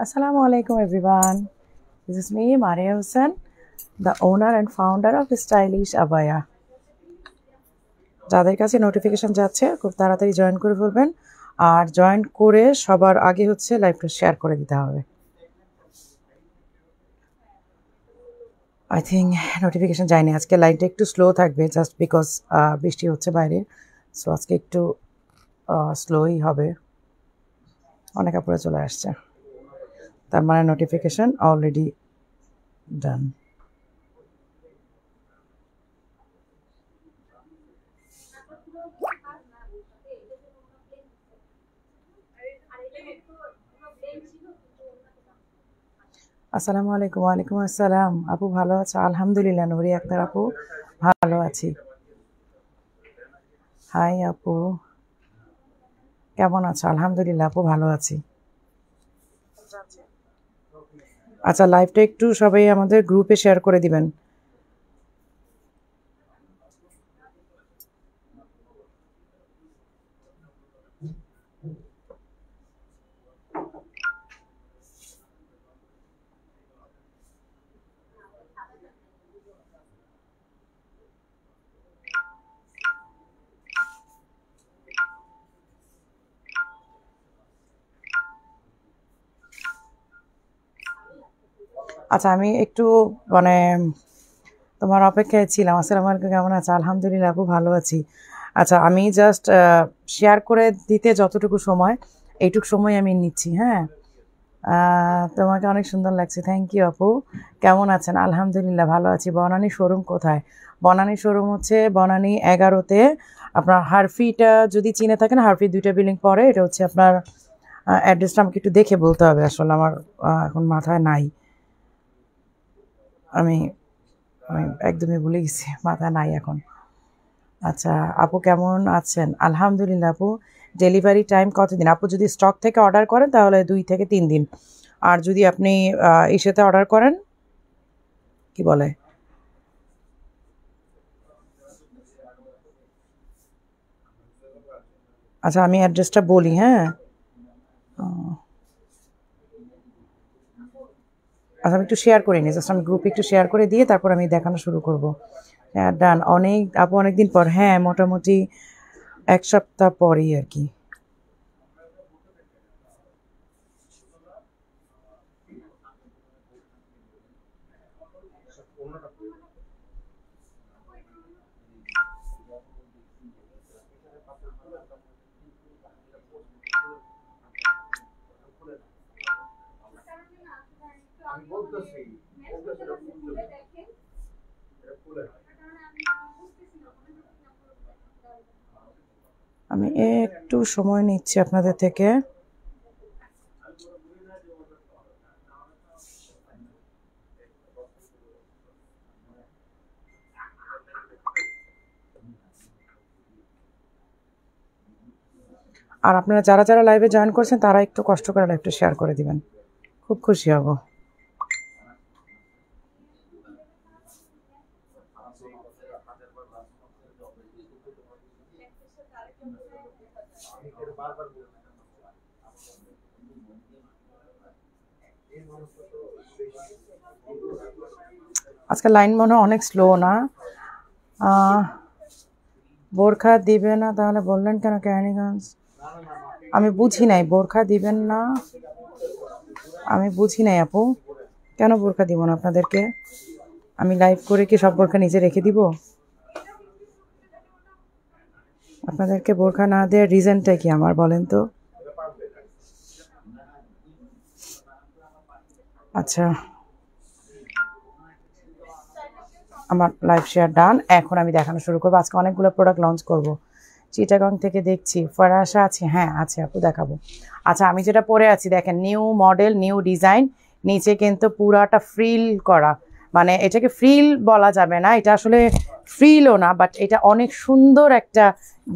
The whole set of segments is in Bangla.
Assalamu alaikum everyone. This is me, Maria Hussain, the owner and founder of Stylish Abaya. যাদের কাছে নোটিফিকেশন যাচ্ছে খুব তাড়াতাড়ি জয়েন করে ফেলবেন আর জয়েন করে সবার আগে হচ্ছে লাইভটা শেয়ার করে দিতে হবে আই থিঙ্ক নোটিফিকেশান যায়নি আজকে লাইনটা একটু স্লো থাকবে জাস্ট বিকজ বৃষ্টি হচ্ছে বাইরে সো আজকে একটু স্লোই হবে অনেক আপুরা চলে আসছে তার মানে নোটিফিকেশান অলরেডি ডান আসসালামু আলাইকুম ওয়ালাইকুম আসসালাম আপু ভালো আছো আলহামদুলিল্লাহ নুরি আক্তার আপু ভালো আছি হাই আপু কেমন আছো আলহামদুলিল্লাহ আপু ভালো আছি আচ্ছা লাইভটা একটু সবাই আমাদের গ্রুপে শেয়ার করে দিবেন আচ্ছা আমি একটু মানে তোমার অপেক্ষায় ছিলাম আসসালাম আলাইকুম কেমন আছে আলহামদুলিল্লাহ খুব ভালো আছি আচ্ছা আমি জাস্ট শেয়ার করে দিতে যতটুকু সময় এইটুক সময় আমি নিচ্ছি হ্যাঁ তোমাকে অনেক সুন্দর লাগছে থ্যাংক ইউ আপু কেমন আছেন আলহামদুলিল্লাহ ভালো আছি বনানী শোরুম কোথায় বনানী শোরুম হচ্ছে বনানী এগারোতে আপনার হারফিটা যদি চিনে থাকেন হারফি দুইটা বিল্ডিং পরে এটা হচ্ছে আপনার অ্যাড্রেসটা আমাকে একটু দেখে বলতে হবে আসলে আমার এখন মাথায় নাই আমি আমি একদমই ভুলে গেছি মাথা নাই এখন আচ্ছা আপু কেমন আছেন আলহামদুলিল্লাহ আপু ডেলিভারি টাইম কতদিন আপু যদি স্টক থেকে অর্ডার করেন তাহলে দুই থেকে তিন দিন আর যদি আপনি এসেতে অর্ডার করেন কি বলে আচ্ছা আমি অ্যাড্রেসটা বলি হ্যাঁ আচ্ছা আমি একটু শেয়ার করে নিই জাস্ট আমি গ্রুপে একটু শেয়ার করে দিয়ে তারপর আমি দেখানো শুরু করব ডান অনেক আপু অনেক দিন পর হ্যাঁ মোটামুটি এক সপ্তাহ পরেই আর কি আমি একটু সময় নিচ্ছি আপনাদের থেকে আর আপনারা যারা যারা লাইভে জয়েন করছেন তারা একটু কষ্ট করে লাইভটা শেয়ার করে দিবেন খুব খুশি হব আজকে লাইন মনে অনেক স্লো না বোরখা দিবে না তাহলে বললেন কেন কেরানীগঞ্জ আমি বুঝি নাই বোরখা দিবেন না আমি বুঝি নাই আপু কেন বোরখা দিব না আপনাদেরকে আমি লাইভ করে কি সব বোরখা নিজে রেখে দিব আপনাদেরকে বোরখা না দেওয়ার রিজনটা কি আমার বলেন তো আচ্ছা আমার লাইভ শেয়ার ডান এখন আমি দেখানো শুরু করবো আজকে অনেকগুলো প্রোডাক্ট লঞ্চ করব চিটাগং থেকে দেখছি ফরাসা আছে হ্যাঁ আছে আপু দেখাবো আচ্ছা আমি যেটা পরে আছি দেখেন নিউ মডেল নিউ ডিজাইন নিচে কিন্তু পুরাটা ফ্রিল করা মানে এটাকে ফ্রিল বলা যাবে না এটা আসলে ফ্রিলও না বাট এটা অনেক সুন্দর একটা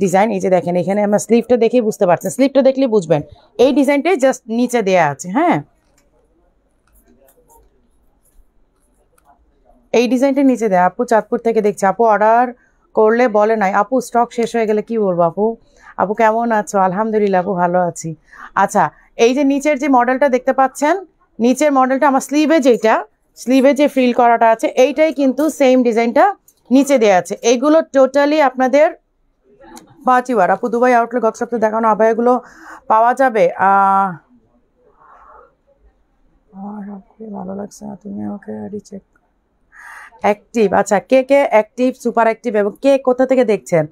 ডিজাইন এই যে দেখেন এখানে আমার স্লিভটা দেখেই বুঝতে পারছেন স্লিভটা দেখলে বুঝবেন এই ডিজাইনটাই জাস্ট নিচে দেয়া আছে হ্যাঁ এই ডিজাইনটা নিচে দেয় আপু চাঁদপুর থেকে দেখছি আপু অর্ডার করলে বলে নাই আপু স্টক শেষ হয়ে গেলে কি বলবো আপু আপু কেমন আছো আলহামদুলিল্লাহ আপু ভালো আছি আচ্ছা এই যে নিচের যে মডেলটা দেখতে পাচ্ছেন নিচের মডেলটা আমার স্লিভে যেটা স্লিভে যে ফিল করাটা আছে এইটাই কিন্তু সেম ডিজাইনটা নিচে দেওয়া আছে এইগুলো টোটালি আপনাদের পাঁচইবার আপু দুবাই আউটলে গত সপ্তাহে দেখানো আবাইগুলো পাওয়া যাবে ভালো লাগছে না তুমি আমাকে রিচেক অ্যাক্টিভ আচ্ছা কে কে অ্যাক্টিভ সুপার অ্যাক্টিভ এবং কে কোথা থেকে দেখছেন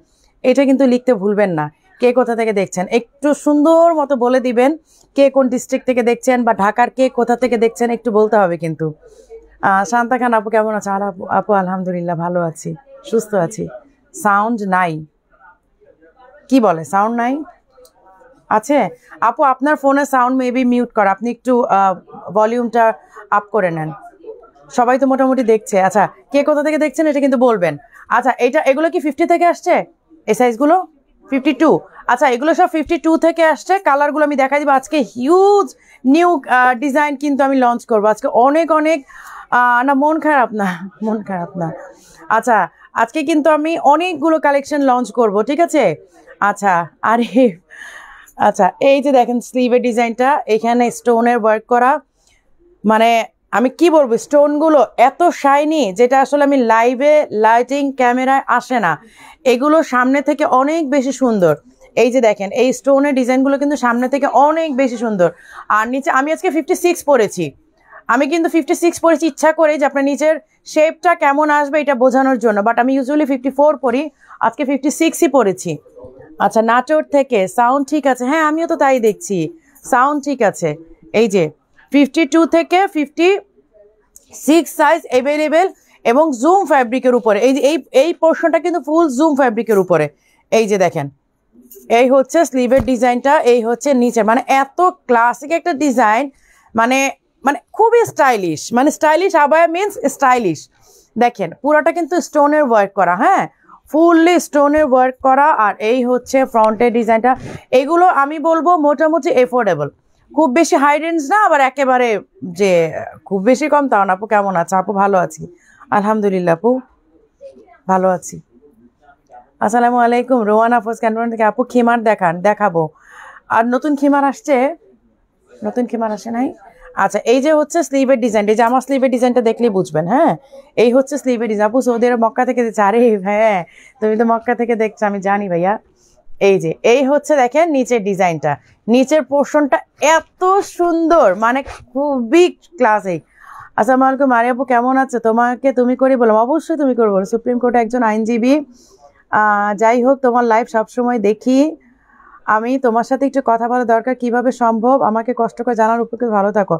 এটা কিন্তু লিখতে ভুলবেন না কে কোথা থেকে দেখছেন একটু সুন্দর মতো বলে দিবেন কে কোন ডিস্ট্রিক্ট থেকে দেখছেন বা ঢাকার কে কোথা থেকে দেখছেন একটু বলতে হবে কিন্তু শান্তা খান আপু কেমন আছে আর আপু আলহামদুলিল্লাহ ভালো আছি সুস্থ আছি সাউন্ড নাই কি বলে সাউন্ড নাই আছে আপু আপনার ফোনে সাউন্ড মেবি মিউট কর আপনি একটু ভলিউমটা আপ করে নেন সবাই তো মোটামুটি দেখছে আচ্ছা কে কোথা থেকে দেখছেন এটা কিন্তু বলবেন আচ্ছা এটা এগুলো কি ফিফটি থেকে আসছে এই সাইজগুলো ফিফটি টু আচ্ছা এগুলো সব ফিফটি টু থেকে আসছে কালারগুলো আমি দেখাই দিবো আজকে হিউজ নিউ ডিজাইন কিন্তু আমি লঞ্চ করবো আজকে অনেক অনেক না মন খারাপ না মন খারাপ না আচ্ছা আজকে কিন্তু আমি অনেকগুলো কালেকশন লঞ্চ করব ঠিক আছে আচ্ছা আরে আচ্ছা এই যে দেখেন স্লিভের ডিজাইনটা এখানে স্টোনের ওয়ার্ক করা মানে আমি কি বলবো স্টোনগুলো এত শাইনি যেটা আসলে আমি লাইভে লাইটিং ক্যামেরায় আসে না এগুলো সামনে থেকে অনেক বেশি সুন্দর এই যে দেখেন এই স্টোনের ডিজাইনগুলো কিন্তু সামনে থেকে অনেক বেশি সুন্দর আর নিচে আমি আজকে ফিফটি সিক্স পরেছি আমি কিন্তু ফিফটি সিক্স পরেছি ইচ্ছা করে যে আপনার নিজের শেপটা কেমন আসবে এটা বোঝানোর জন্য বাট আমি ইউজুয়ালি ফিফটি ফোর পরি আজকে ফিফটি সিক্সই পরেছি আচ্ছা নাটোর থেকে সাউন্ড ঠিক আছে হ্যাঁ আমিও তো তাই দেখছি সাউন্ড ঠিক আছে এই যে ফিফটি টু থেকে ফিফটি সিক্স সাইজ অ্যাভেলেবেল এবং জুম ফ্যাব্রিকের উপরে এই এই এই পোর্শনটা কিন্তু ফুল জুম ফ্যাব্রিকের উপরে এই যে দেখেন এই হচ্ছে স্লিভের ডিজাইনটা এই হচ্ছে নিচের মানে এত ক্লাসিক একটা ডিজাইন মানে মানে খুবই স্টাইলিশ মানে স্টাইলিশ আবায়া মিনস স্টাইলিশ দেখেন পুরোটা কিন্তু স্টোনের ওয়ার্ক করা হ্যাঁ ফুললি স্টোনের ওয়ার্ক করা আর এই হচ্ছে ফ্রন্টের ডিজাইনটা এগুলো আমি বলবো মোটামুটি এফোর্ডেবল খুব বেশি হাই রেঞ্জ না আবার একেবারে যে খুব বেশি কম তাও না আপু কেমন আছে আপু ভালো আছি আলহামদুলিল্লাহ আপু ভালো আছি আসসালামু আলাইকুম রোয়ান আফোজ ক্যান্টনমেন্ট থেকে আপু খিমার দেখান দেখাবো আর নতুন খিমার আসছে নতুন খিমার আসে নাই আচ্ছা এই যে হচ্ছে স্লিভের ডিজাইন এই যে আমার স্লিভের ডিজাইনটা দেখলেই বুঝবেন হ্যাঁ এই হচ্ছে স্লিভের ডিজাইন আপু সৌদি আরব মক্কা থেকে দিচ্ছে আরে হ্যাঁ তুমি তো মক্কা থেকে দেখছো আমি জানি ভাইয়া এই যে এই হচ্ছে দেখেন নিচের ডিজাইনটা নিচের পোর্শনটা এত সুন্দর মানে খুবই ক্লাসিক আসসালামু আচ্ছা, আলাইকুম আরিয়া আপু কেমন আছে তোমাকে তুমি করে বললাম অবশ্যই তুমি করে বলো সুপ্রিম কোর্টে একজন আইনজীবী যাই হোক তোমার লাইফ সবসময় দেখি আমি তোমার সাথে একটু কথা বলা দরকার কিভাবে সম্ভব আমাকে কষ্ট করে জানার উপরে ভালো থাকো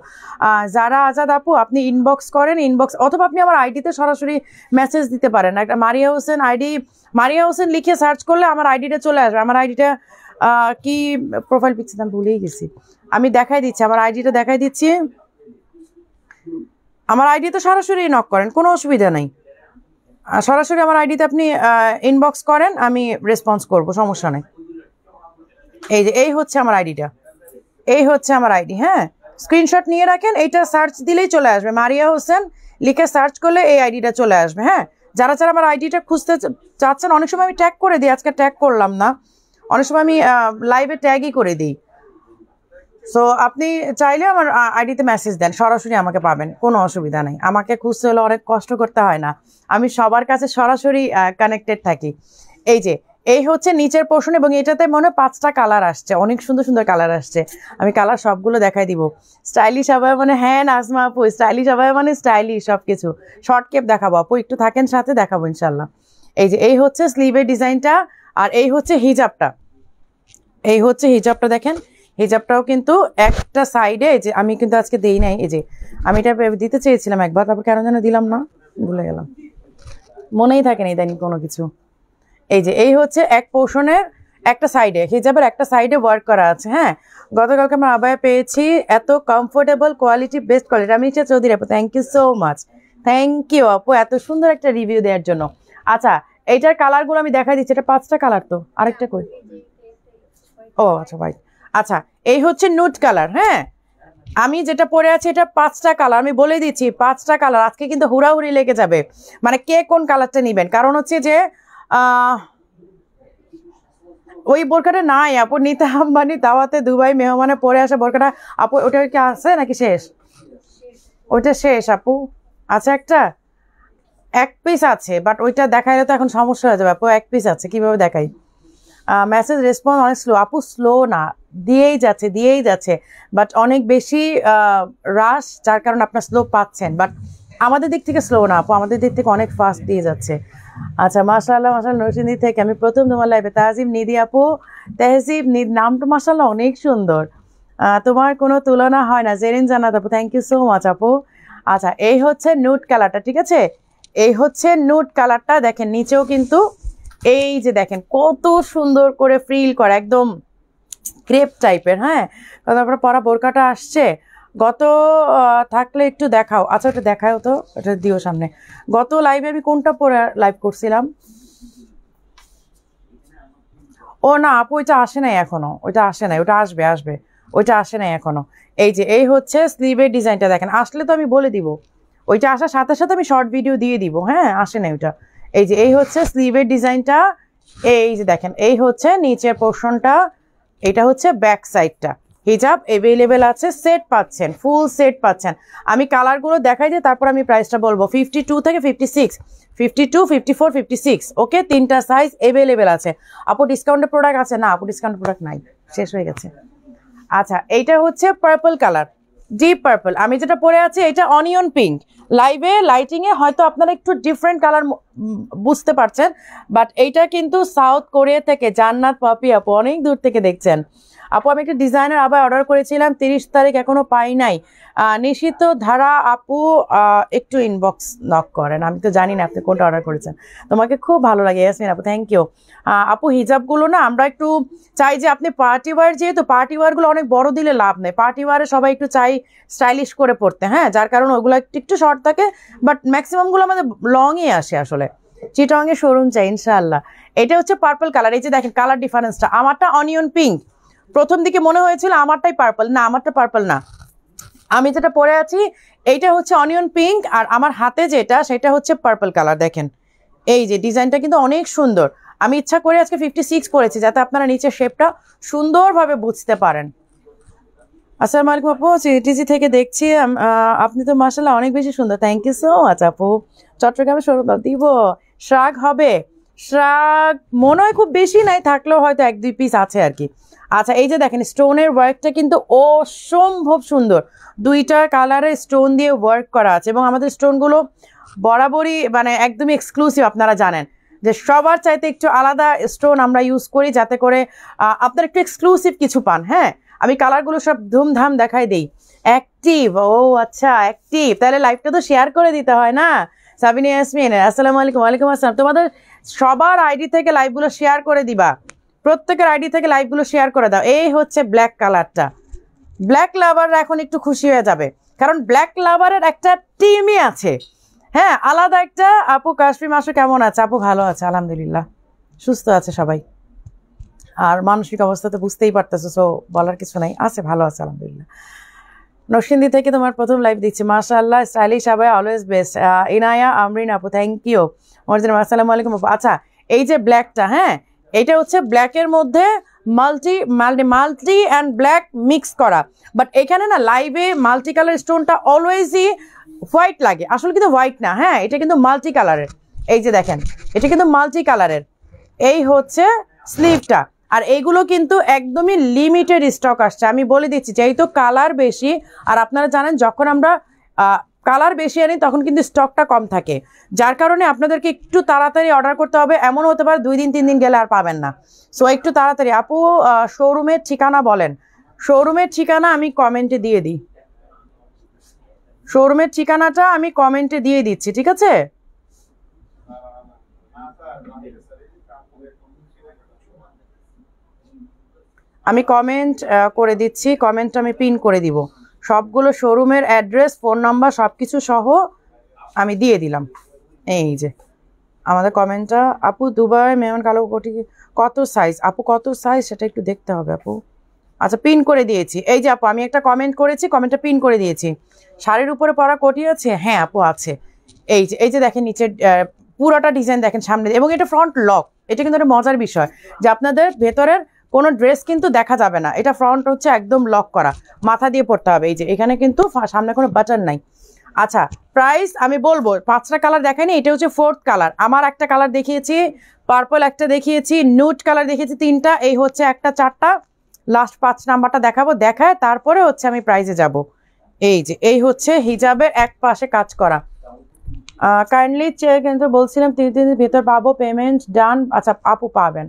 যারা আজাদ আপু আপনি ইনবক্স করেন ইনবক্স অথবা আপনি আমার আইডিতে সরাসরি মেসেজ দিতে পারেন একটা মারিয়া হোসেন আইডি মারিয়া হোসেন লিখে সার্চ করলে আমার আইডিটা চলে আসবে আমার আইডিটা কি প্রোফাইল পিকচার আমি ভুলেই গেছি আমি দেখাই দিচ্ছি আমার আইডিটা দেখাই দিচ্ছি আমার আইডি তো সরাসরি নক করেন কোনো অসুবিধা নেই সরাসরি আমার আইডিতে আপনি ইনবক্স করেন আমি রেসপন্স করব সমস্যা নেই এই যে এই হচ্ছে আমার আইডিটা এই হচ্ছে আমার আইডি হ্যাঁ স্ক্রিনশট নিয়ে রাখেন এইটা সার্চ দিলেই চলে আসবে মারিয়া হোসেন লিখে সার্চ করলে এই আইডিটা চলে আসবে হ্যাঁ যারা যারা আমার আইডিটা খুঁজতে চাচ্ছেন অনেক সময় আমি ট্যাগ করে দিই আজকে ট্যাগ করলাম না অনেক সময় আমি লাইভে ট্যাগই করে দিই সো আপনি চাইলে আমার আইডিতে মেসেজ দেন সরাসরি আমাকে পাবেন কোনো অসুবিধা নেই আমাকে খুঁজতে হলে অনেক কষ্ট করতে হয় না আমি সবার কাছে সরাসরি কানেক্টেড থাকি এই যে এই হচ্ছে নিচের পোর্শন এবং এটাতে মনে হয় পাঁচটা কালার আসছে অনেক সুন্দর সুন্দর কালার আসছে আমি কালার সবগুলো দেখাই দিব স্টাইলিশ সবাই মানে হ্যাঁ নাজমা আপু স্টাইলিশ আবার মানে স্টাইলিশ সব কিছু শর্ট কেপ দেখাবো আপু একটু থাকেন সাথে দেখাবো ইনশাল্লাহ এই যে এই হচ্ছে স্লিভের ডিজাইনটা আর এই হচ্ছে হিজাবটা এই হচ্ছে হিজাবটা দেখেন হিজাবটাও কিন্তু একটা সাইডে যে আমি কিন্তু আজকে দেই নাই এই যে আমি এটা দিতে চেয়েছিলাম একবার তারপর কেন যেন দিলাম না ভুলে গেলাম মনেই থাকে না ইদানি কোনো কিছু এই যে এই হচ্ছে এক পোর্শনের একটা সাইডে হিজাবের একটা সাইডে ওয়ার্ক করা আছে হ্যাঁ গতকালকে আমার আবায় পেয়েছি এত কমফোর্টেবল কোয়ালিটি বেস্ট কোয়ালিটি আমি নিচে চৌধুরী আপু thank you so much thank you আপু এত সুন্দর একটা রিভিউ দেওয়ার জন্য আচ্ছা এইটার কালারগুলো আমি দেখা দিচ্ছি এটা পাঁচটা কালার তো আরেকটা কই ও আচ্ছা ভাই আচ্ছা এই হচ্ছে নুট কালার হ্যাঁ আমি যেটা পরে আছি এটা পাঁচটা কালার আমি বলে দিচ্ছি পাঁচটা কালার আজকে কিন্তু হুড়াহুড়ি লেগে যাবে মানে কে কোন কালারটা নেবেন কারণ হচ্ছে যে ওই বোরখাটা নাই আপু নিতে আম্বানি দাওয়াতে দুবাই মেহমানে পরে আসে বোরখাটা আপু ওটা কি আছে নাকি শেষ ওইটা শেষ আপু আছে একটা এক পিস আছে বাট ওইটা দেখাইলে তো এখন সমস্যা হয়ে যাবে আপু এক পিস আছে কিভাবে দেখাই মেসেজ রেসপন্স অনেক স্লো আপু স্লো না দিয়েই যাচ্ছে দিয়েই যাচ্ছে বাট অনেক বেশি রাশ যার কারণে আপনার স্লো পাচ্ছেন বাট আমাদের দিক থেকে স্লো না আপু আমাদের দিক থেকে অনেক ফাস্ট দিয়ে যাচ্ছে আচ্ছা মাশাল্লাহ মাশাল্লাহ নরসিংদী থেকে আমি প্রথম তোমার লাইভে তাজিম নিদি আপু তেহজিব নিদ নামটা মাসাল্লাহ অনেক সুন্দর তোমার কোনো তুলনা হয় না জেরিন জানাত আপু থ্যাংক ইউ সো মাচ আপু আচ্ছা এই হচ্ছে নুট কালারটা ঠিক আছে এই হচ্ছে নুট কালারটা দেখেন নিচেও কিন্তু এই যে দেখেন কত সুন্দর করে ফ্রিল করা একদম ক্রেপ টাইপের হ্যাঁ তারপরে পরা বোরকাটা আসছে গত থাকলে একটু দেখাও আচ্ছা ওটা দেখাও তো এটা দিও সামনে গত লাইভে আমি কোনটা পরে লাইভ করছিলাম ও না আপু ওইটা আসে নাই এখনও ওইটা আসে নাই ওটা আসবে আসবে ওইটা আসে নাই এখনও এই যে এই হচ্ছে স্লিভের ডিজাইনটা দেখেন আসলে তো আমি বলে দিব ওইটা আসার সাথে সাথে আমি শর্ট ভিডিও দিয়ে দিব হ্যাঁ আসে নাই ওইটা এই যে এই হচ্ছে স্লিভের ডিজাইনটা এই যে দেখেন এই হচ্ছে নিচের পোর্শনটা এটা হচ্ছে ব্যাক সাইডটা হিজাব এভেলেবেল আছে সেট পাচ্ছেন ফুল সেট পাচ্ছেন আমি কালারগুলো দেখাই যে তারপর আমি প্রাইসটা বলবো ফিফটি টু থেকে fifty six fifty two fifty four fifty six okay তিনটা সাইজ অ্যাভেলেবেল আছে আপু ডিসকাউন্টের প্রোডাক্ট আছে না আপু ডিসকাউন্ট প্রোডাক্ট নাই শেষ হয়ে গেছে আচ্ছা এইটা হচ্ছে পার্পল কালার ডিপ পার্পল আমি যেটা পরে আছি এটা অনিয়ন পিঙ্ক লাইভে লাইটিংয়ে হয়তো আপনারা একটু ডিফারেন্ট কালার বুঝতে পারছেন বাট এইটা কিন্তু সাউথ কোরিয়া থেকে জান্নাত পাপি আপু অনেক দূর থেকে দেখছেন আপু আমি একটা ডিজাইনার আবার অর্ডার করেছিলাম তিরিশ তারিখ এখনও পাই নাই নিশিত ধারা আপু একটু ইনবক্স নক করেন আমি তো জানি না আপনি কোনটা অর্ডার করেছেন তোমাকে খুব ভালো লাগে ইয়াসমিন আপু থ্যাংক ইউ আপু হিজাবগুলো না আমরা একটু চাই যে আপনি পার্টি ওয়ার যেহেতু পার্টি ওয়ারগুলো অনেক বড় দিলে লাভ নেই পার্টি ওয়ারে সবাই একটু চাই স্টাইলিশ করে পড়তে হ্যাঁ যার কারণে ওগুলো একটু একটু শর্ট থাকে বাট ম্যাক্সিমামগুলো আমাদের লংই আসে আসলে চিটাংয়ে শোরুম চাই ইনশাল্লাহ এটা হচ্ছে পার্পল কালার এই যে দেখেন কালার ডিফারেন্সটা আমারটা অনিয়ন পিঙ্ক প্রথম দিকে মনে হয়েছিল আমারটাই পার্পল না আমারটা পার্পল না আমি যেটা পরে আছি এইটা হচ্ছে অনিয়ন পিঙ্ক আর আমার হাতে যেটা সেটা হচ্ছে পার্পল কালার দেখেন এই যে ডিজাইনটা কিন্তু অনেক সুন্দর আমি ইচ্ছা করে আজকে ফিফটি সিক্স করেছি যাতে আপনারা নিচের শেপটা সুন্দরভাবে বুঝতে পারেন আসসালাম আলাইকুম আপু সিটিসি থেকে দেখছি আপনি তো মাসাল্লাহ অনেক বেশি সুন্দর থ্যাংক ইউ সো মাচ আপু চট্টগ্রামে সরু দিব শ্রাগ হবে শ্রাগ মনে হয় খুব বেশি নাই থাকলেও হয়তো এক দুই পিস আছে আর কি আচ্ছা এই যে দেখেন স্টোনের ওয়ার্কটা কিন্তু অসম্ভব সুন্দর দুইটা কালারের স্টোন দিয়ে ওয়ার্ক করা আছে এবং আমাদের স্টোনগুলো বরাবরই মানে একদমই এক্সক্লুসিভ আপনারা জানেন যে সবার চাইতে একটু আলাদা স্টোন আমরা ইউজ করি যাতে করে আপনার একটু এক্সক্লুসিভ কিছু পান হ্যাঁ আমি কালারগুলো সব ধুমধাম দেখাই দিই অ্যাক্টিভ ও আচ্ছা অ্যাক্টিভ তাহলে লাইভটা তো শেয়ার করে দিতে হয় না সাবিনিয়াসমিন ইয়াসমিন আসসালামু আলাইকুম ওয়ালাইকুম আসসালাম তোমাদের সবার আইডি থেকে লাইভগুলো শেয়ার করে দিবা প্রত্যেকের আইডি থেকে লাইভগুলো শেয়ার করে দাও এই হচ্ছে ব্ল্যাক কালারটা ব্ল্যাক লাভাররা এখন একটু খুশি হয়ে যাবে কারণ ব্ল্যাক লাভারের একটা টিমই আছে হ্যাঁ আলাদা একটা আপু কাশ্মীর মাসু কেমন আছে আপু ভালো আছে আলহামদুলিল্লাহ সুস্থ আছে সবাই আর মানসিক অবস্থা তো বুঝতেই পারতেছো সো বলার কিছু নাই আছে ভালো আছে আলহামদুলিল্লাহ নরসিন্দি থেকে তোমার প্রথম লাইভ দিচ্ছি আল্লাহ স্টাইলিশ সবাই অলওয়েজ বেস্ট ইনায়া আমরিন আপু থ্যাংক ইউ মর্জিন আসসালামু আলাইকুম আপু আচ্ছা এই যে ব্ল্যাকটা হ্যাঁ এটা হচ্ছে ব্ল্যাকের মধ্যে multi multi multi and black mix করা বাট এখানে না লাইভে মাল্টি কালার স্টোনটা অলওয়েজই হোয়াইট লাগে আসলে কিন্তু হোয়াইট না হ্যাঁ এটা কিন্তু মাল্টি কালারের এই যে দেখেন এটা কিন্তু মাল্টি কালারের এই হচ্ছে স্লিভটা আর এইগুলো কিন্তু একদমই লিমিটেড স্টক আসছে আমি বলে দিচ্ছি যেহেতু কালার বেশি আর আপনারা জানেন যখন আমরা কালার বেশি আনি তখন কিন্তু স্টকটা কম থাকে যার কারণে আপনাদেরকে একটু তাড়াতাড়ি অর্ডার করতে হবে এমন হতে পারে দুই দিন তিন দিন গেলে আর পাবেন না সো একটু তাড়াতাড়ি আপু শোরুমের ঠিকানা বলেন শোরুমের ঠিকানা আমি কমেন্টে দিয়ে দিই শোরুমের ঠিকানাটা আমি কমেন্টে দিয়ে দিচ্ছি ঠিক আছে আমি কমেন্ট করে দিচ্ছি কমেন্টটা আমি পিন করে দিব সবগুলো শোরুমের অ্যাড্রেস ফোন নাম্বার সব কিছু সহ আমি দিয়ে দিলাম এই যে আমাদের কমেন্টটা আপু দুবাই মেমন কালো কোটি কত সাইজ আপু কত সাইজ সেটা একটু দেখতে হবে আপু আচ্ছা পিন করে দিয়েছি এই যে আপু আমি একটা কমেন্ট করেছি কমেন্টটা পিন করে দিয়েছি শাড়ির উপরে পরা কোটি আছে হ্যাঁ আপু আছে এই যে এই যে দেখেন নিচের পুরোটা ডিজাইন দেখেন সামনে এবং এটা ফ্রন্ট লক এটা কিন্তু একটা মজার বিষয় যে আপনাদের ভেতরের কোনো ড্রেস কিন্তু দেখা যাবে না এটা ফ্রন্ট হচ্ছে একদম লক করা মাথা দিয়ে পড়তে হবে এই যে এখানে কিন্তু সামনে কোনো বাটন নাই আচ্ছা প্রাইস আমি বলবো পাঁচটা কালার দেখায়নি এটা হচ্ছে ফোর্থ কালার আমার একটা কালার দেখিয়েছি পার্পল একটা দেখিয়েছি নুট কালার দেখিয়েছি তিনটা এই হচ্ছে একটা চারটা লাস্ট পাঁচ নাম্বারটা দেখাবো দেখায় তারপরে হচ্ছে আমি প্রাইজে যাব এই যে এই হচ্ছে হিজাবের এক পাশে কাজ করা কাইন্ডলি চেয়ে কিন্তু বলছিলাম তিন দিন ভেতর পাবো পেমেন্ট ডান আচ্ছা আপু পাবেন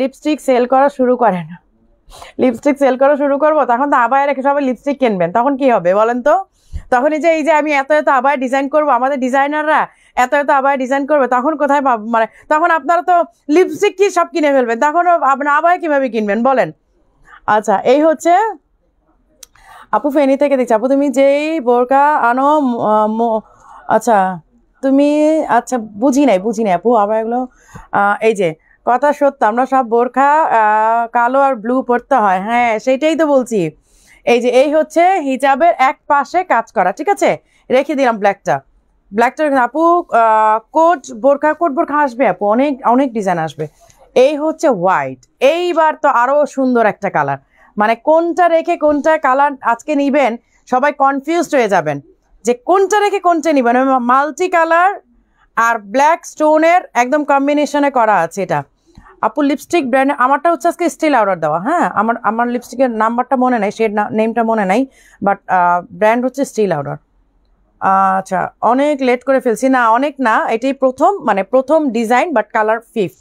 লিপস্টিক সেল করা শুরু করে না লিপস্টিক সেল করা শুরু করবো তখন তো আবায় রেখে সবাই লিপস্টিক কিনবেন তখন কি হবে বলেন তো তখন এই যে এই যে আমি এত এত আবায় ডিজাইন করব আমাদের ডিজাইনাররা এত এত আবার ডিজাইন করবে তখন কোথায় পাব মানে তখন আপনারা তো লিপস্টিক কি সব কিনে ফেলবেন তখন আপনার আবায় কীভাবে কিনবেন বলেন আচ্ছা এই হচ্ছে আপু ফেনি থেকে দেখছি আপু তুমি যেই বোরকা আনো আচ্ছা তুমি আচ্ছা বুঝি নাই বুঝি নাই আপু আবার এগুলো এই যে কথা সত্য আমরা সব বোরখা কালো আর ব্লু পরতে হয় হ্যাঁ সেইটাই তো বলছি এই যে এই হচ্ছে হিজাবের এক পাশে কাজ করা ঠিক আছে রেখে দিলাম ব্ল্যাকটা ব্ল্যাকটা আপু কোট বোরখা কোট বোরখা আসবে আপু অনেক অনেক ডিজাইন আসবে এই হচ্ছে হোয়াইট এইবার তো আরও সুন্দর একটা কালার মানে কোনটা রেখে কোনটা কালার আজকে নিবেন সবাই কনফিউজড হয়ে যাবেন যে কোনটা রেখে কোনটা নিবেন মাল্টি কালার আর ব্ল্যাক স্টোনের একদম কম্বিনেশনে করা আছে এটা আপু লিপস্টিক ব্র্যান্ড আমারটা হচ্ছে আজকে স্টিল অর্ডার দেওয়া হ্যাঁ আমার আমার লিপস্টিকের নাম্বারটা মনে নাই শেড নেমটা মনে নাই বাট ব্র্যান্ড হচ্ছে স্টিল অর্ডার আচ্ছা অনেক লেট করে ফেলছি না অনেক না এটি প্রথম মানে প্রথম ডিজাইন বাট কালার ফিফথ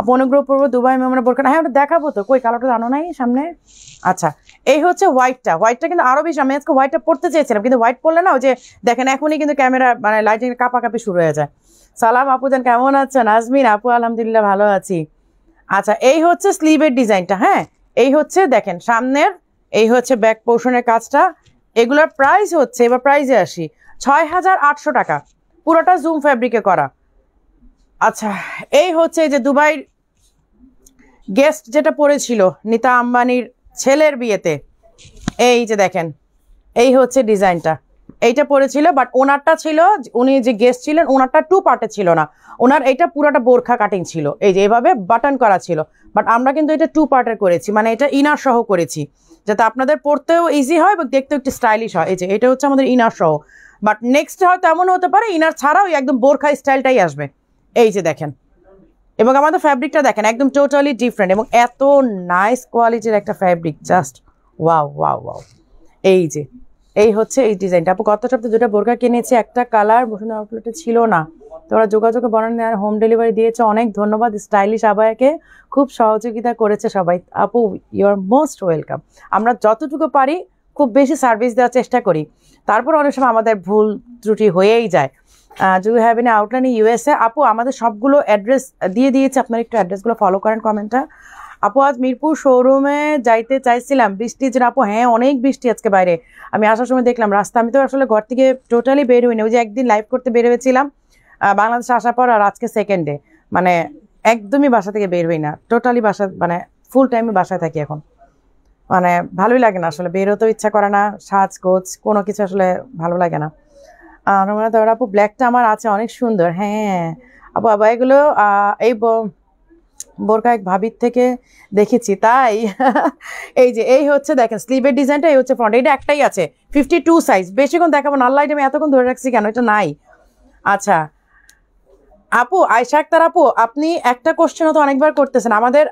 আপু অনুগ্রহ করব দুবাই মেমোরা বোরখা হ্যাঁ ওটা দেখাবো তো কই কালারটা আনো নাই সামনে আচ্ছা এই হচ্ছে হোয়াইটটা হোয়াইটটা কিন্তু আরও বেশি আমি আজকে হোয়াইটটা পড়তে চেয়েছিলাম কিন্তু হোয়াইট পড়লে না ওই যে দেখেন এখনই কিন্তু ক্যামেরা মানে লাইটিং কাপাকাপি শুরু হয়ে যায় সালাম আপুজান কেমন আছেন আজমিন আপু আলহামদুলিল্লাহ ভালো আছি আচ্ছা এই হচ্ছে স্লিভের ডিজাইনটা হ্যাঁ এই হচ্ছে দেখেন সামনের এই হচ্ছে ব্যাক পোর্শনের কাজটা এগুলোর প্রাইস হচ্ছে এবার প্রাইজে আসি ছয় হাজার আটশো টাকা পুরোটা জুম ফ্যাব্রিকে করা আচ্ছা এই হচ্ছে যে দুবাই গেস্ট যেটা পড়েছিল নিতা আম্বানির ছেলের বিয়েতে এই যে দেখেন এই হচ্ছে ডিজাইনটা এইটা পড়েছিল বাট ওনারটা ছিল উনি যে গেস্ট ছিলেন ওনারটা টু পার্টে ছিল না ওনার এটা পুরোটা বোরখা কাটিং ছিল এই যে এভাবে বাটন করা ছিল বাট আমরা কিন্তু এটা টু পার্টের করেছি মানে এটা ইনার সহ করেছি যাতে আপনাদের পড়তেও ইজি হয় এবং দেখতেও একটু স্টাইলিশ হয় এই যে এটা হচ্ছে আমাদের ইনার সহ বাট নেক্সট হয়তো এমন হতে পারে ইনার ছাড়াও একদম বোরখা স্টাইলটাই আসবে এই যে দেখেন এবং আমাদের ফ্যাব্রিকটা দেখেন একদম টোটালি ডিফারেন্ট এবং এত নাইস কোয়ালিটির একটা fabric just wow wow wow এই যে এই হচ্ছে এই ডিজাইনটা আপু গত সপ্তাহে দুটো বোরকা কিনেছি একটা কালার ভূষণ আউটলেটে ছিল না তো ওরা যোগাযোগে বর্ণনা আর হোম ডেলিভারি দিয়েছে অনেক ধন্যবাদ স্টাইলিশ আবায়াকে খুব সহযোগিতা করেছে সবাই আপু ইউ আর মোস্ট ওয়েলকাম আমরা যতটুকু পারি খুব বেশি সার্ভিস দেওয়ার চেষ্টা করি তারপর অনেক সময় আমাদের ভুল ত্রুটি হয়েই যায় you have an outline USA আপু আমাদের সবগুলো অ্যাড্রেস দিয়ে দিয়েছে আপনার একটু অ্যাড্রেসগুলো ফলো করেন কমেন্টটা আপু আজ মিরপুর শোরুমে যাইতে চাইছিলাম বৃষ্টি যে আপু হ্যাঁ অনেক বৃষ্টি আজকে বাইরে আমি আসার সময় দেখলাম রাস্তা আমি তো আসলে ঘর থেকে টোটালি বের হইনি ওই যে একদিন লাইভ করতে বের হয়েছিলাম বাংলাদেশে আসার পর আর আজকে সেকেন্ডে মানে একদমই বাসা থেকে বের হই না টোটালি বাসা মানে ফুল টাইমে বাসায় থাকি এখন মানে ভালোই লাগে না আসলে বেরোতেও ইচ্ছা করে না সাজ গোজ কোনো কিছু আসলে ভালো লাগে না আর মনে আপু ব্ল্যাকটা আমার আছে অনেক সুন্দর হ্যাঁ, হ্যাঁ, হ্যাঁ। আপু আবার এগুলো এই বোরকা এক ভাবির থেকে দেখেছি তাই এই যে এই হচ্ছে দেখেন স্লিভের ডিজাইনটা এই হচ্ছে ফ্রন্ট এটা একটাই আছে ফিফটি টু সাইজ বেশিক্ষণ দেখাবো না লাইট আমি এতক্ষণ ধরে রাখছি কেন এটা নাই আচ্ছা আপু আয়সা আক্তার আপু আপনি একটা কোশ্চেন তো অনেকবার করতেছেন আমাদের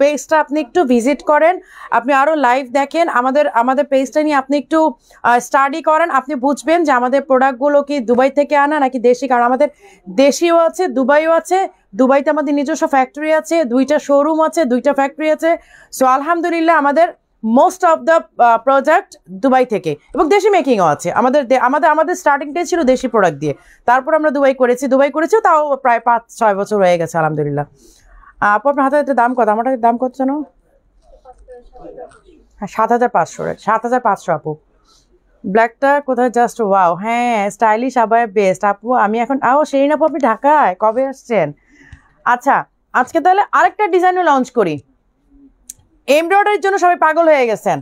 পেজটা আপনি একটু ভিজিট করেন আপনি আরও লাইভ দেখেন আমাদের আমাদের পেজটা নিয়ে আপনি একটু স্টাডি করেন আপনি বুঝবেন যে আমাদের প্রোডাক্টগুলো কি দুবাই থেকে আনা নাকি দেশি কারণ আমাদের দেশিও আছে দুবাইও আছে দুবাইতে আমাদের নিজস্ব ফ্যাক্টরি আছে দুইটা শোরুম আছে দুইটা ফ্যাক্টরি আছে সো আলহামদুলিল্লাহ আমাদের most of the project Dubai থেকে এবং দেশি মেকিংও আছে আমাদের আমাদের আমাদের স্টার্টিংটাই ছিল দেশি প্রোডাক্ট দিয়ে তারপর আমরা দুবাই করেছি দুবাই করেছি তাও প্রায় পাঁচ ছয় বছর হয়ে গেছে আলহামদুলিল্লাহ আপু আপনার হাতে দাম কত আমার দাম কত জানো হ্যাঁ সাত হাজার পাঁচশো সাত হাজার পাঁচশো আপু ব্ল্যাকটা কোথায় জাস্ট ওয়াও হ্যাঁ স্টাইলিশ আবার বেস্ট আপু আমি এখন আও সেরিন আপু আপনি ঢাকায় কবে আসছেন আচ্ছা আজকে তাহলে আরেকটা ডিজাইনও লঞ্চ করি এমব্রয়ডারির জন্য সবাই পাগল হয়ে গেছেন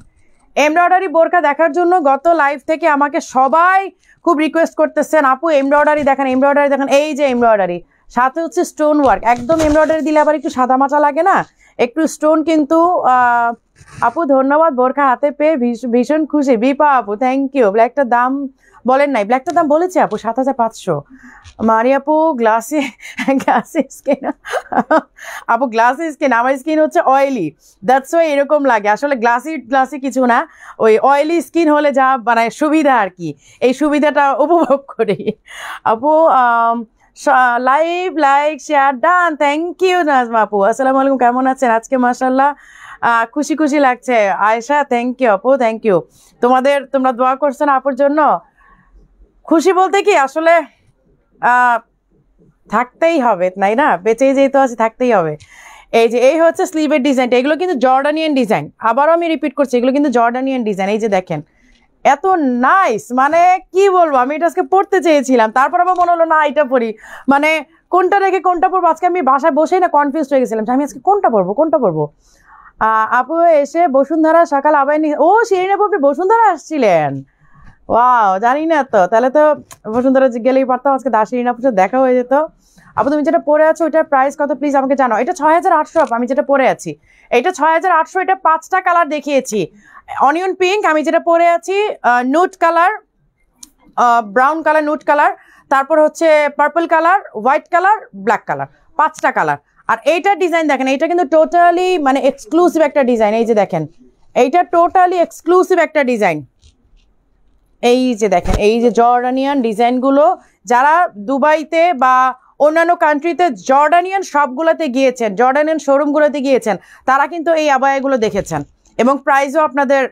এমব্রয়ডারি বোরকা দেখার জন্য গত লাইভ থেকে আমাকে সবাই খুব রিকোয়েস্ট করতেছেন আপু এমব্রয়ডারি দেখেন এমব্রয়ডারি দেখেন এই যে এমব্রয়ডারি সাথে হচ্ছে স্টোন ওয়ার্ক একদম এমব্রয়ডারি দিলে আবার একটু সাদা মাটা লাগে না একটু স্টোন কিন্তু আপু ধন্যবাদ বোরখা হাতে পেয়ে ভীষণ খুশি বিপা আপু থ্যাংক ইউ ব্ল্যাকটার দাম বলেন নাই ব্ল্যাকটার দাম বলেছে আপু সাত হাজার পাঁচশো মারি আপু গ্লাসে গ্লাসে স্কিন আপু গ্লাসে স্কিন আমার স্কিন হচ্ছে অয়েলি দ্যাটস ওয়াই এরকম লাগে আসলে গ্লাসি গ্লাসি কিছু না ওই অয়েলি স্কিন হলে যা মানে সুবিধা আর কি এই সুবিধাটা উপভোগ করি আপু live like share done thank you Nazma আপু আসসালামু আলাইকুম কেমন আছেন আজকে মাসাল্লাহ খুশি খুশি লাগছে আয়সা থ্যাংক ইউ আপু থ্যাংক ইউ তোমাদের তোমরা দোয়া করছো না আপুর জন্য খুশি বলতে কি আসলে থাকতেই হবে তাই না বেঁচেই যেহেতু আছে থাকতেই হবে এই যে এই হচ্ছে স্লিভের ডিজাইনটা এগুলো কিন্তু জর্ডানিয়ান ডিজাইন আবারও আমি রিপিট করছি এগুলো কিন্তু জর্ডানিয়ান ডিজাইন এই যে দেখেন এত নাইস মানে কি বলবো আমি এটা আজকে পড়তে চেয়েছিলাম তারপর আমার মনে হলো না এটা পড়ি মানে কোনটা রেখে কোনটা পড়বো আজকে আমি বাসায় বসেই না কনফিউজ হয়ে গেছিলাম আমি আজকে কোনটা পড়বো কোনটা পড়বো আপু এসে বসুন্ধরা সকাল আবাই ও শিরিন আপনি বসুন্ধরা আসছিলেন ওয়াও জানি না তো তাহলে তো বসুন্ধরা গেলেই পারতাম আজকে দা শিরিন সাথে দেখা হয়ে যেত আপু তুমি যেটা পরে আছো ওইটার প্রাইস কত প্লিজ আমাকে জানো এটা ছয় হাজার আটশো আমি যেটা পরে আছি এটা ছয় হাজার আটশো এটা পাঁচটা কালার দেখিয়েছি অনিয়ন পিঙ্ক আমি যেটা পরে আছি nude colour brown colour nude colour তারপর হচ্ছে purple colour white colour black colour পাঁচটা কালার আর এইটার ডিজাইন দেখেন এইটা কিন্তু টোটালি মানে এক্সক্লুসিভ একটা ডিজাইন এই যে দেখেন এইটা টোটালি এক্সক্লুসিভ একটা ডিজাইন এই যে দেখেন এই যে জর্ডানিয়ান ডিজাইনগুলো যারা দুবাইতে বা অন্যান্য কান্ট্রিতে জর্ডানিয়ান শপগুলোতে গিয়েছেন জর্ডানিয়ান শোরুমগুলোতে গিয়েছেন তারা কিন্তু এই আবায়গুলো দেখেছেন এবং প্রাইজও আপনাদের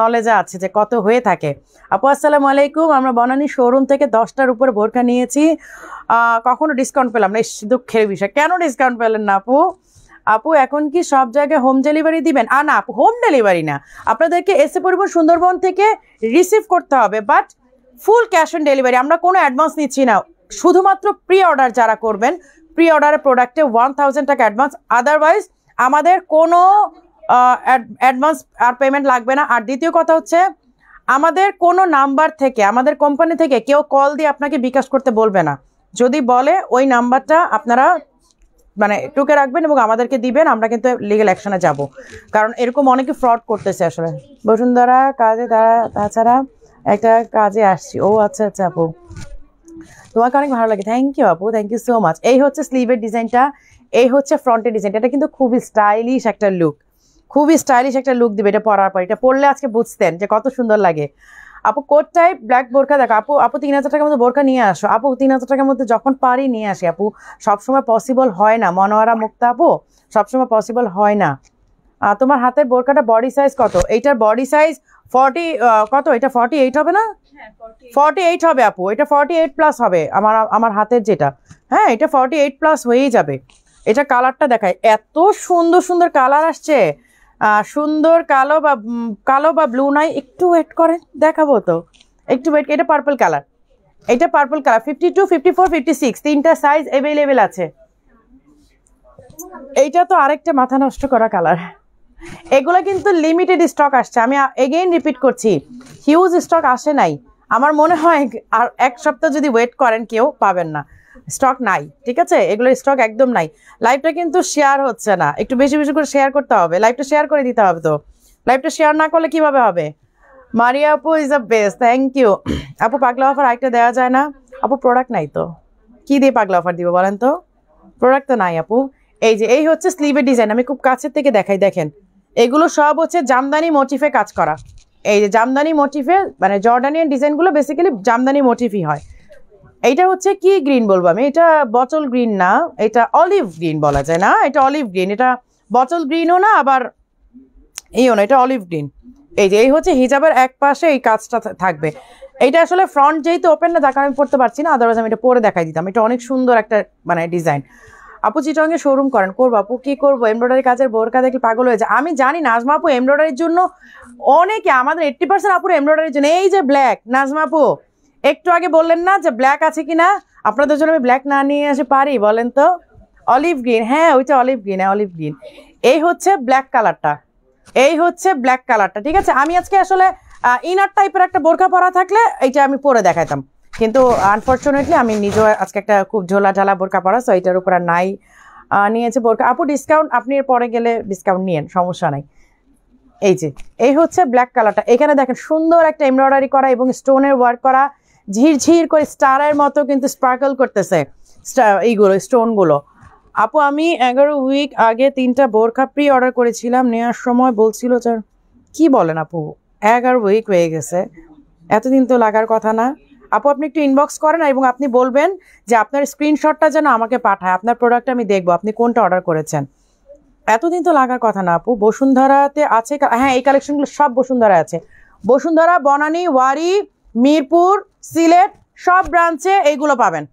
নলেজে আছে যে কত হয়ে থাকে আপু আসসালামু আলাইকুম আমরা বনানী শোরুম থেকে দশটার উপর বোরকা নিয়েছি কখনো ডিসকাউন্ট পেলাম না দুঃখের বিষয় কেন ডিসকাউন্ট পেলেন না আপু আপু এখন কি সব জায়গায় হোম ডেলিভারি দিবেন আর না আপু হোম ডেলিভারি না আপনাদেরকে এসে পরিবহন সুন্দরবন থেকে রিসিভ করতে হবে but full cash on delivery আমরা কোনো অ্যাডভান্স নিচ্ছি না শুধুমাত্র প্রি অর্ডার যারা করবেন প্রি অর্ডারের প্রোডাক্টে ওয়ান থাউজেন্ড টাকা অ্যাডভান্স আদারওয়াইজ আমাদের কোনো অ্যাডভান্স আর পেমেন্ট লাগবে না আর দ্বিতীয় কথা হচ্ছে আমাদের কোনো নাম্বার থেকে আমাদের কোম্পানি থেকে কেউ কল দিয়ে আপনাকে বিকাশ করতে বলবে না যদি বলে ওই নাম্বারটা আপনারা মানে টুকে রাখবেন এবং আমাদেরকে দিবেন আমরা কিন্তু লিগেল অ্যাকশনে যাব কারণ এরকম অনেকে ফ্রড করতেছে আসলে বসুন্ধরা কাজে তারা তাছাড়া একটা কাজে আসছি ও আচ্ছা আচ্ছা আপু তোমাকে অনেক ভালো লাগে থ্যাংক ইউ আপু থ্যাংক ইউ সো মাচ এই হচ্ছে স্লিভের ডিজাইনটা এই হচ্ছে ফ্রন্টের ডিজাইনটা এটা কিন্তু খুবই স্টাইলিশ একটা লুক খুবই স্টাইলিশ একটা লুক দিবে এটা পরার পর এটা পরলে আজকে বুঝতেন যে কত সুন্দর লাগে আপু কোট টাইপ ব্ল্যাক বোরখা দেখো আপু আপু তিন হাজার টাকার মধ্যে বোরখা নিয়ে আসো আপু তিন হাজার টাকার মধ্যে যখন পারি নিয়ে আসি আপু সবসময় পসিবল হয় না মনোয়ারা মুক্তা আপু সবসময় পসিবল হয় না তোমার হাতের বোরখাটা বডি সাইজ কত এইটার বডি সাইজ ফর্টি কত এটা ফর্টি এইট হবে না ফর্টি হ্যাঁ, এইট হবে আপু এটা ফর্টি এইট প্লাস হবে আমার আমার হাতের যেটা হ্যাঁ এটা ফর্টি এইট প্লাস হয়েই যাবে এটা কালারটা দেখায় এত সুন্দর সুন্দর কালার আসছে সুন্দর কালো বা কালো বা ব্লু নাই একটু ওয়েট করেন দেখাবো তো একটু ওয়েট এটা পার্পল কালার এটা purple colour fifty two fifty four fifty six তিনটা সাইজ অ্যাভেলেবেল আছে এইটা তো আরেকটা মাথা নষ্ট করা কালার এগুলো কিন্তু লিমিটেড স্টক আসছে আমি এগেইন রিপিট করছি হিউজ স্টক আসে নাই আমার মনে হয় আর এক সপ্তাহ যদি ওয়েট করেন কেউ পাবেন না স্টক নাই ঠিক আছে এগুলোর স্টক একদম নাই লাইভটা কিন্তু শেয়ার হচ্ছে না একটু বেশি বেশি করে শেয়ার করতে হবে লাইভটা শেয়ার করে দিতে হবে তো লাইভটা শেয়ার না করলে কিভাবে হবে মারিয়া আপু is a best thank you আপু পাগলা অফার আরেকটা দেওয়া যায় না আপু প্রোডাক্ট নাই তো কি দিয়ে পাগলা অফার দিব বলেন তো প্রোডাক্ট তো নাই আপু এই যে এই হচ্ছে স্লিভের ডিজাইন আমি খুব কাছের থেকে দেখাই দেখেন এগুলো সব হচ্ছে জামদানি মোটিফে কাজ করা এই যে জামদানি মোটিফে মানে জর্ডানিয়ান ডিজাইনগুলো বেসিক্যালি জামদানি মোটিফই হয় এটা হচ্ছে কি গ্রিন বলবো আমি এটা বটল গ্রিন না এটা অলিভ গ্রিন বলা যায় না এটা অলিভ গ্রিন এটা বটল গ্রিনও না আবার ইও না এটা অলিভ গ্রিন এই যে এই হচ্ছে হিজাবের এক পাশে এই কাজটা থাকবে এটা আসলে ফ্রন্ট যেহেতু ওপেন না তার আমি পড়তে পারছি না আদারওয়াইজ আমি এটা পরে দেখাই দিতাম এটা অনেক সুন্দর একটা মানে ডিজাইন আপু চিটঙ্গে শোরুম করেন করবো আপু কী করবো এমব্রয়ডারি কাজের বোরকা দেখলে পাগল হয়েছে আমি জানি নাজমা আপু এমব্রয়ডারির জন্য অনেকে আমাদের এইট্টি পার্সেন্ট আপুর এমব্রয়ডারির জন্য এই যে ব্ল্যাক নাজমা আপু একটু আগে বললেন না যে ব্ল্যাক আছে কি না আপনাদের জন্য আমি ব্ল্যাক না নিয়ে আসে পারি বলেন তো অলিভ গ্রিন হ্যাঁ ওইটা অলিভ গ্রিন হ্যাঁ অলিভ গ্রিন এই হচ্ছে ব্ল্যাক কালারটা এই হচ্ছে ব্ল্যাক কালারটা ঠিক আছে আমি আজকে আসলে ইনার টাইপের একটা বোরকা পরা থাকলে এইটা আমি পরে দেখাইতাম কিন্তু আনফর্চুনেটলি আমি নিজেও আজকে একটা খুব ঝোলা ঝালা বোরকা পরা সো এইটার উপর নাই নিয়েছে বোরখা আপু ডিসকাউন্ট আপনি পরে গেলে ডিসকাউন্ট নিয়েন সমস্যা নাই এই যে এই হচ্ছে ব্ল্যাক কালারটা এখানে দেখেন সুন্দর একটা এমব্রয়ডারি করা এবং স্টোনের ওয়ার্ক করা ঝিরঝির করে স্টারের মতো কিন্তু স্পার্কল করতেছে এইগুলো স্টোনগুলো আপু আমি এগারো উইক আগে তিনটা বোরখা প্রি অর্ডার করেছিলাম নেওয়ার সময় বলছিল যে কি বলেন আপু এগারো উইক হয়ে গেছে এতদিন তো লাগার কথা না আপু আপনি একটু ইনবক্স করেন এবং আপনি বলবেন যে আপনার স্ক্রিনশটটা যেন আমাকে পাঠায় আপনার প্রোডাক্ট আমি দেখবো আপনি কোনটা অর্ডার করেছেন এতদিন তো লাগার কথা না আপু বসুন্ধরাতে আছে হ্যাঁ এই কালেকশনগুলো সব বসুন্ধরা আছে বসুন্ধরা বনানি ওয়ারি মিরপুর সিলেট সব ব্রাঞ্চে এইগুলো পাবেন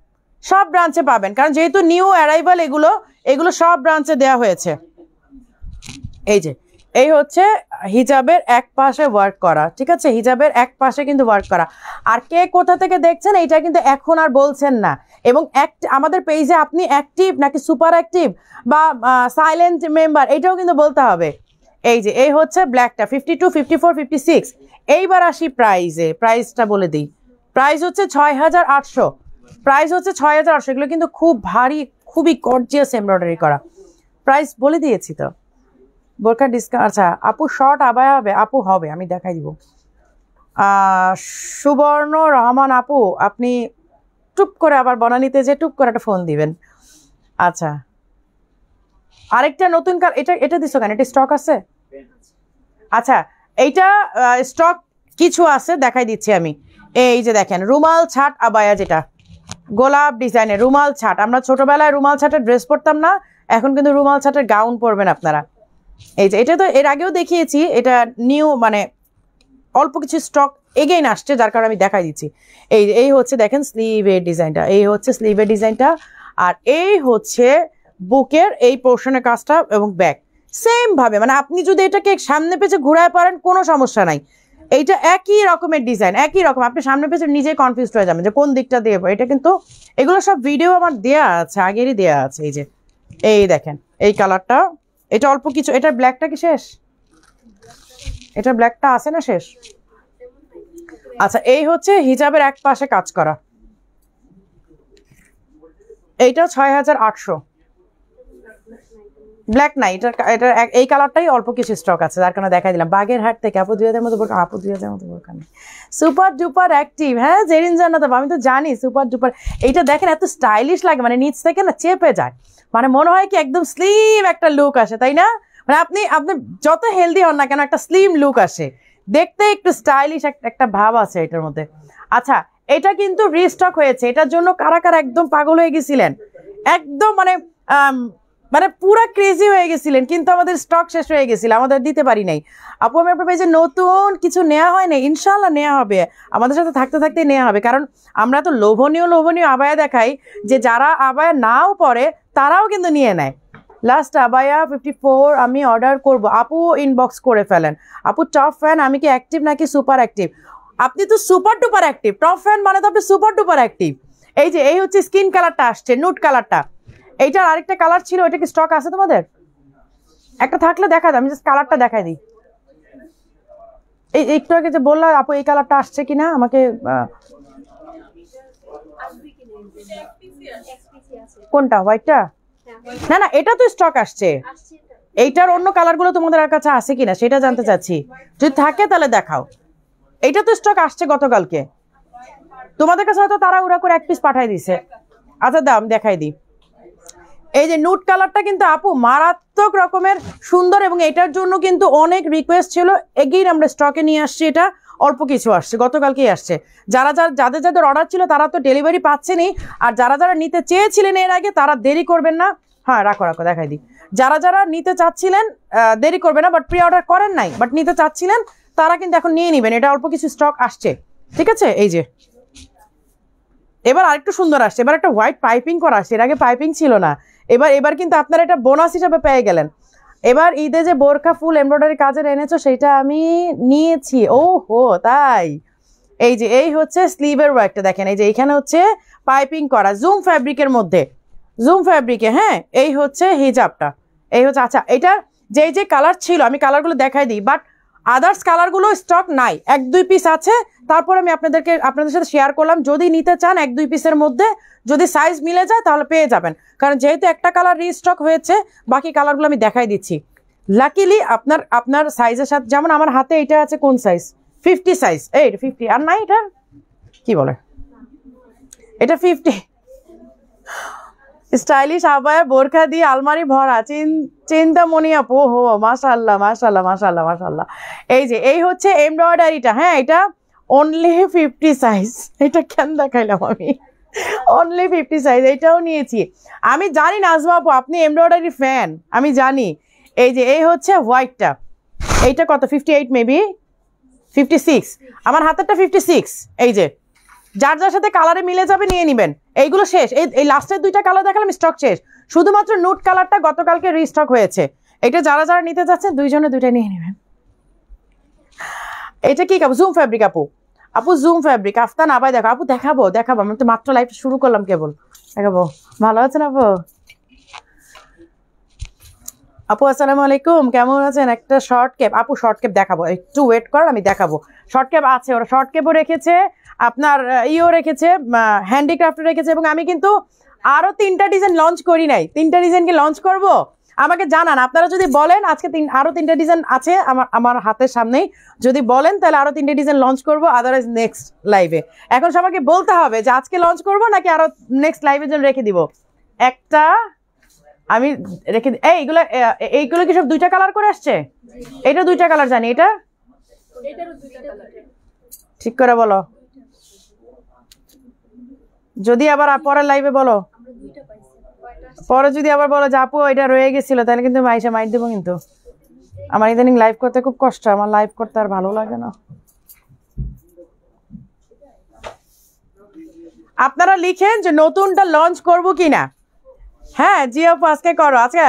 সব ব্রাঞ্চে পাবেন কারণ যেহেতু নিউ অ্যারাইভাল এগুলো এগুলো সব ব্রাঞ্চে দেয়া হয়েছে এই যে এই হচ্ছে হিজাবের এক পাশে ওয়ার্ক করা ঠিক আছে হিজাবের এক পাশে কিন্তু ওয়ার্ক করা আর কে কোথা থেকে দেখছেন এইটা কিন্তু এখন আর বলছেন না এবং আমাদের পেজে আপনি অ্যাক্টিভ নাকি সুপার অ্যাক্টিভ বা সাইলেন্ট মেম্বার এটাও কিন্তু বলতে হবে এই যে এই হচ্ছে ব্ল্যাকটা fifty two fifty four fifty six এইবার আসি প্রাইজে প্রাইসটা বলে দিই প্রাইস হচ্ছে ছয় হাজার আটশো প্রাইস হচ্ছে ছয় হাজার আটশো এগুলো কিন্তু খুব ভারী খুবই গর্জিয়াস এমব্রয়ডারি করা প্রাইস বলে দিয়েছি তো বোরকা ডিসকাউন্ট আচ্ছা আপু শর্ট আবায় হবে আপু হবে আমি দেখাই দিব সুবর্ণ রহমান আপু আপনি টুপ করে আবার বনানিতে যে টুপ করে একটা ফোন দিবেন আচ্ছা আরেকটা নতুন কার এটা এটা দিস কেন এটা স্টক আছে আচ্ছা এইটা স্টক কিছু আছে দেখাই দিচ্ছি আমি এই যে দেখেন রুমাল ছাট আবায়া যেটা গোলাপ ডিজাইনের রুমাল ছাট আমরা ছোটবেলায় রুমাল ছাটের ড্রেস পরতাম না এখন কিন্তু রুমাল ছাটের গাউন পরবেন আপনারা এই যে এটা তো এর আগেও দেখিয়েছি এটা নিউ মানে অল্প কিছু স্টক এগেইন আসছে যার কারণে আমি দেখাই দিচ্ছি এই এই হচ্ছে দেখেন স্লিভের ডিজাইনটা এই হচ্ছে স্লিভের ডিজাইনটা আর এই হচ্ছে বুকের এই পোর্শনের কাজটা এবং ব্যাক সেমভাবে মানে আপনি যদি এটাকে সামনে পেছে ঘুরায় পারেন কোনো সমস্যা নাই এইটা একই রকমের ডিজাইন একই রকম আপনি সামনে পেছনে নিজে কনফিউজ হয়ে যাবেন যে কোন দিকটা দেবো এটা কিন্তু এগুলো সব ভিডিও আমার দেয়া আছে আগেরই দেয়া আছে এই যে এই দেখেন এই কালারটা এটা অল্প কিছু এটা ব্ল্যাকটা কি শেষ এটা ব্ল্যাকটা আছে না শেষ আচ্ছা এই হচ্ছে হিজাবের এক পাশে কাজ করা এইটা ছয় হাজার আটশো ব্ল্যাক নাই এটা এটা এই কালারটাই অল্প কিছু স্টক আছে যার কারণে দেখাই দিলাম বাগের হাট থেকে আপু দুই হাজার মতো বোরকা আপু দুই হাজার মতো বোরকা নেই সুপার ডুপার অ্যাক্টিভ হ্যাঁ জেরিন জানাতে আমি তো জানি সুপার ডুপার এইটা দেখেন এত স্টাইলিশ লাগে মানে নিচ থেকে না চেপে যায় মানে মনে হয় কি একদম স্লিম একটা লুক আসে তাই না মানে আপনি আপনি যত হেলদি হন না কেন একটা স্লিম লুক আসে দেখতে একটু স্টাইলিশ একটা ভাব আছে এটার মধ্যে আচ্ছা এটা কিন্তু রিস্টক হয়েছে এটার জন্য কারা কারা একদম পাগল হয়ে গেছিলেন একদম মানে মানে পুরো ক্রেজি হয়ে গেছিলেন কিন্তু আমাদের স্টক শেষ হয়ে গেছিল আমাদের দিতে পারি নাই আপু আমি আপনার যে নতুন কিছু নেওয়া হয় না ইনশাল্লাহ নেওয়া হবে আমাদের সাথে থাকতে থাকতে নেওয়া হবে কারণ আমরা তো লোভনীয় লোভনীয় আবায়া দেখাই যে যারা আবায়া নাও পরে তারাও কিন্তু নিয়ে নেয় লাস্ট আবায়া ফিফটি ফোর আমি অর্ডার করব আপু ইনবক্স করে ফেলেন আপু টপ ফ্যান আমি কি অ্যাক্টিভ নাকি সুপার অ্যাক্টিভ আপনি তো super duper active top fan মানে তো আপনি সুপার টুপার অ্যাক্টিভ এই যে এই হচ্ছে স্কিন কালারটা আসছে নুট কালারটা এইটার আরেকটা কালার ছিল ওইটা কি স্টক আছে তোমাদের একটা থাকলে দেখা দাও আমি জাস্ট কালারটা দেখাই দিই এই একটু আগে যে বললাম আপু এই কালারটা আসছে কিনা আমাকে কোনটা হোয়াইটটা না না এটা তো স্টক আসছে এইটার অন্য কালারগুলো তোমাদের আর কাছে আছে কিনা সেটা জানতে চাচ্ছি যদি থাকে তাহলে দেখাও এটা তো স্টক আসছে গতকালকে তোমাদের কাছে হয়তো তারা ওরা করে এক পিস পাঠাই দিছে আচ্ছা দাম দেখাই দিই এই যে নুট কালারটা কিন্তু আপু মারাত্মক রকমের সুন্দর এবং এটার জন্য কিন্তু অনেক রিকোয়েস্ট ছিল এগেইন আমরা স্টকে নিয়ে আসছি এটা অল্প কিছু আসছে গতকালকেই আসছে যারা যারা যাদের যাদের অর্ডার ছিল তারা তো ডেলিভারি পাচ্ছেনি আর যারা যারা নিতে চেয়েছিলেন এর আগে তারা দেরি করবেন না হ্যাঁ রাখো রাখো দেখাই দিই যারা যারা নিতে চাচ্ছিলেন দেরি করবে না বাট প্রি অর্ডার করেন নাই বাট নিতে চাচ্ছিলেন তারা কিন্তু এখন নিয়ে নেবেন এটা অল্প কিছু স্টক আসছে ঠিক আছে এই যে এবার আরেকটু সুন্দর আসছে এবার একটা হোয়াইট পাইপিং করা আসছে এর আগে পাইপিং ছিল না এবার এবার কিন্তু আপনারা এটা বোনাস হিসাবে পেয়ে গেলেন এবার ঈদে যে বোরখা ফুল এমব্রয়ডারি কাজের এনেছো সেটা আমি নিয়েছি ও হো তাই এই যে এই হচ্ছে স্লিভের ওয়ার্কটা দেখেন এই যে এখানে হচ্ছে পাইপিং করা জুম ফ্যাব্রিকের মধ্যে জুম ফ্যাব্রিকে হ্যাঁ এই হচ্ছে হিজাবটা এই হচ্ছে আচ্ছা এটা যে যে কালার ছিল আমি কালারগুলো দেখাই দিই বাট আদার্স কালারগুলো স্টক নাই এক দুই পিস আছে তারপর আমি আপনাদেরকে আপনাদের সাথে শেয়ার করলাম যদি নিতে চান এক দুই পিসের মধ্যে যদি সাইজ মিলে যায় তাহলে পেয়ে যাবেন কারণ যেহেতু একটা কালার রিস্টক হয়েছে বাকি কালারগুলো আমি দেখাই দিচ্ছি লাকিলি আপনার আপনার সাইজের সাথে যেমন আমার হাতে এটা আছে কোন সাইজ ফিফটি সাইজ এই ফিফটি আর না এটা কি বলে এটা ফিফটি স্টাইলিশ আবায় বোরখা দিয়ে আলমারি ভরা চিন চিন্তামণি আপু হো মাসাল্লাহ মাসাল্লাহ মাসাল্লাহ মাসাল্লাহ এই যে এই হচ্ছে এমব্রয়ডারিটা হ্যাঁ এটা অনলি ফিফটি সাইজ এটা কেন দেখাইলাম আমি অনলি ফিফটি সাইজ এটাও নিয়েছি আমি জানি নাজমাপু আপনি এমব্রয়ডারি ফ্যান আমি জানি এই যে এই হচ্ছে হোয়াইটটা এইটা কত fifty eight maybe fifty six আমার হাতেরটা ফিফটি সিক্স এই যে যার যার সাথে কালারে মিলে যাবে নিয়ে নেবেন এইগুলো শেষ এই লাস্টের দুইটা কালার দেখালাম স্টক শেষ শুধুমাত্র নুট কালারটা গতকালকে রিস্টক হয়েছে এটা যারা যারা নিতে যাচ্ছেন দুইজনে দুইটা নিয়ে নেবেন এটা কি কাপ জুম ফ্যাব্রিক আপু আপু জুম ফ্যাব্রিক আফতান ভাই দেখো আপু দেখাবো দেখাবো আমি তো মাত্র লাইফ শুরু করলাম কেবল দেখাবো ভালো আছেন আপু আপু আসসালামু আলাইকুম কেমন আছেন একটা শর্ট ক্যাপ আপু শর্ট ক্যাপ দেখাবো একটু ওয়েট কর আমি দেখাবো শর্ট ক্যাপ আছে ওরা শর্ট ক্যাপও রেখেছে আপনার ইও রেখেছে হ্যান্ডিক্রাফ্টও রেখেছে এবং আমি কিন্তু আরও তিনটা ডিজাইন লঞ্চ করি নাই তিনটা ডিজাইনকে লঞ্চ করবো আমাকে জানান আপনারা যদি বলেন আজকে তিন আরও তিনটে ডিজাইন আছে আমার আমার হাতের সামনেই যদি বলেন তাহলে আরও তিনটে ডিজাইন লঞ্চ করব আদারওয়াইজ নেক্সট লাইভে এখন সবাইকে বলতে হবে যে আজকে লঞ্চ করব নাকি আরও নেক্সট লাইভের জন্য রেখে দিব একটা আমি রেখে দিই এইগুলো এইগুলো কি সব দুইটা কালার করে আসছে এটা দুইটা কালার জানি এটা ঠিক করে বলো যদি আবার পরের লাইভে বলো পরে যদি আবার বলো যে আপু এটা রয়ে গেছিল তাহলে কিন্তু মাইসে মাইট দেবো কিন্তু আমার ইদানিং লাইভ করতে খুব কষ্ট আমার লাইভ করতে আর ভালো লাগে না আপনারা লিখেন যে নতুনটা লঞ্চ করব কিনা হ্যাঁ জি আপু আজকে করো আজকে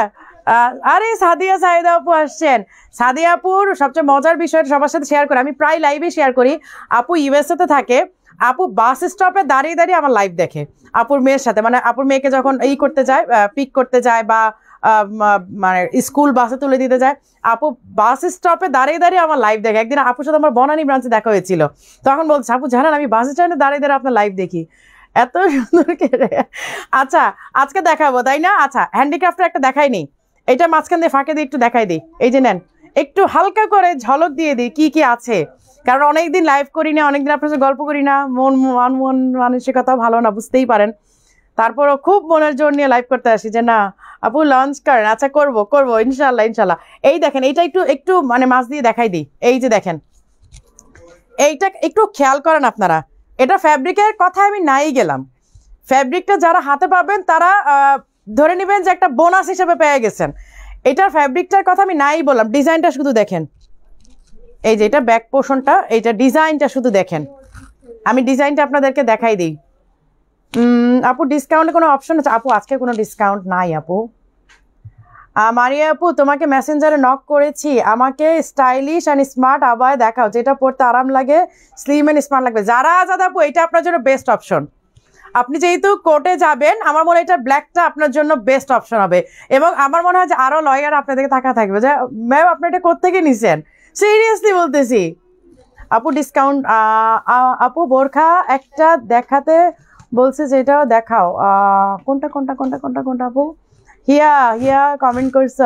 আরে সাদিয়া সাহেদা আপু আসছেন সাদিয়া আপুর সবচেয়ে মজার বিষয়টা সবার সাথে শেয়ার করে আমি প্রায় লাইভে শেয়ার করি আপু তে থাকে আপু বাস স্টপে দাঁড়িয়ে দাঁড়িয়ে আমার লাইভ দেখে আপুর মেয়ের সাথে মানে আপুর মেয়েকে যখন ই করতে যায় পিক করতে যায় বা মানে স্কুল বাসে তুলে দিতে যায় আপু বাস স্টপে দাঁড়িয়ে দাঁড়িয়ে আমার লাইভ দেখে একদিন আপুর সাথে আমার বনানি ব্রাঞ্চে দেখা হয়েছিল তখন বলছে আপু জানেন আমি বাস স্ট্যান্ডে দাঁড়িয়ে দাঁড়িয়ে আপনার লাইভ দেখি এত সুন্দর আচ্ছা আজকে দেখাবো তাই না আচ্ছা হ্যান্ডিক্রাফ্টের একটা দেখাই নি এটা মাঝখান দিয়ে ফাঁকে দিয়ে একটু দেখাই দিই এই যে নেন একটু হালকা করে ঝলক দিয়ে দিই কি কি আছে কারণ অনেকদিন লাইভ করি না অনেকদিন আপনার সাথে গল্প করি না মন মন মন কথা ভালো না বুঝতেই পারেন তারপরও খুব মনের জোর নিয়ে লাইভ করতে আসি যে না আপু লঞ্চ করেন আচ্ছা করব করব ইনশাল্লাহ ইনশাল্লাহ এই দেখেন এইটা একটু একটু মানে মাছ দিয়ে দেখাই দিই এই যে দেখেন এইটা একটু খেয়াল করেন আপনারা এটা ফ্যাব্রিকের কথা আমি নাই গেলাম ফ্যাব্রিকটা যারা হাতে পাবেন তারা ধরে নেবেন যে একটা বোনাস হিসেবে পেয়ে গেছেন এটার ফ্যাব্রিকটার কথা আমি নাই বললাম ডিজাইনটা শুধু দেখেন এই যে এটা ব্যাক পোর্শনটা এইটা ডিজাইনটা শুধু দেখেন আমি ডিজাইনটা আপনাদেরকে দেখাই দিই আপু ডিসকাউন্টে কোনো অপশন আছে আপু আজকে কোনো ডিসকাউন্ট নাই আপু মারিয়া আপু তোমাকে মেসেঞ্জারে নক করেছি আমাকে স্টাইলিশ অ্যান্ড স্মার্ট আবায় দেখাও যেটা পড়তে আরাম লাগে স্লিম অ্যান্ড স্মার্ট লাগবে যারা আজাদ আপু এটা আপনার জন্য বেস্ট অপশন আপনি যেহেতু কোর্টে যাবেন আমার মনে হয় এটা ব্ল্যাকটা আপনার জন্য বেস্ট অপশন হবে এবং আমার মনে হয় যে আরও লয়ার আপনাদেরকে থাকা থাকবে যে ম্যাম আপনি এটা কোথেকে নিছেন সিরিয়াসলি বলতেছি আপু ডিসকাউন্ট আপু বোরখা একটা দেখাতে বলছে যেটাও দেখাও কোনটা কোনটা কোনটা কোনটা কোনটা আপু হিয়া হিয়া কমেন্ট করছ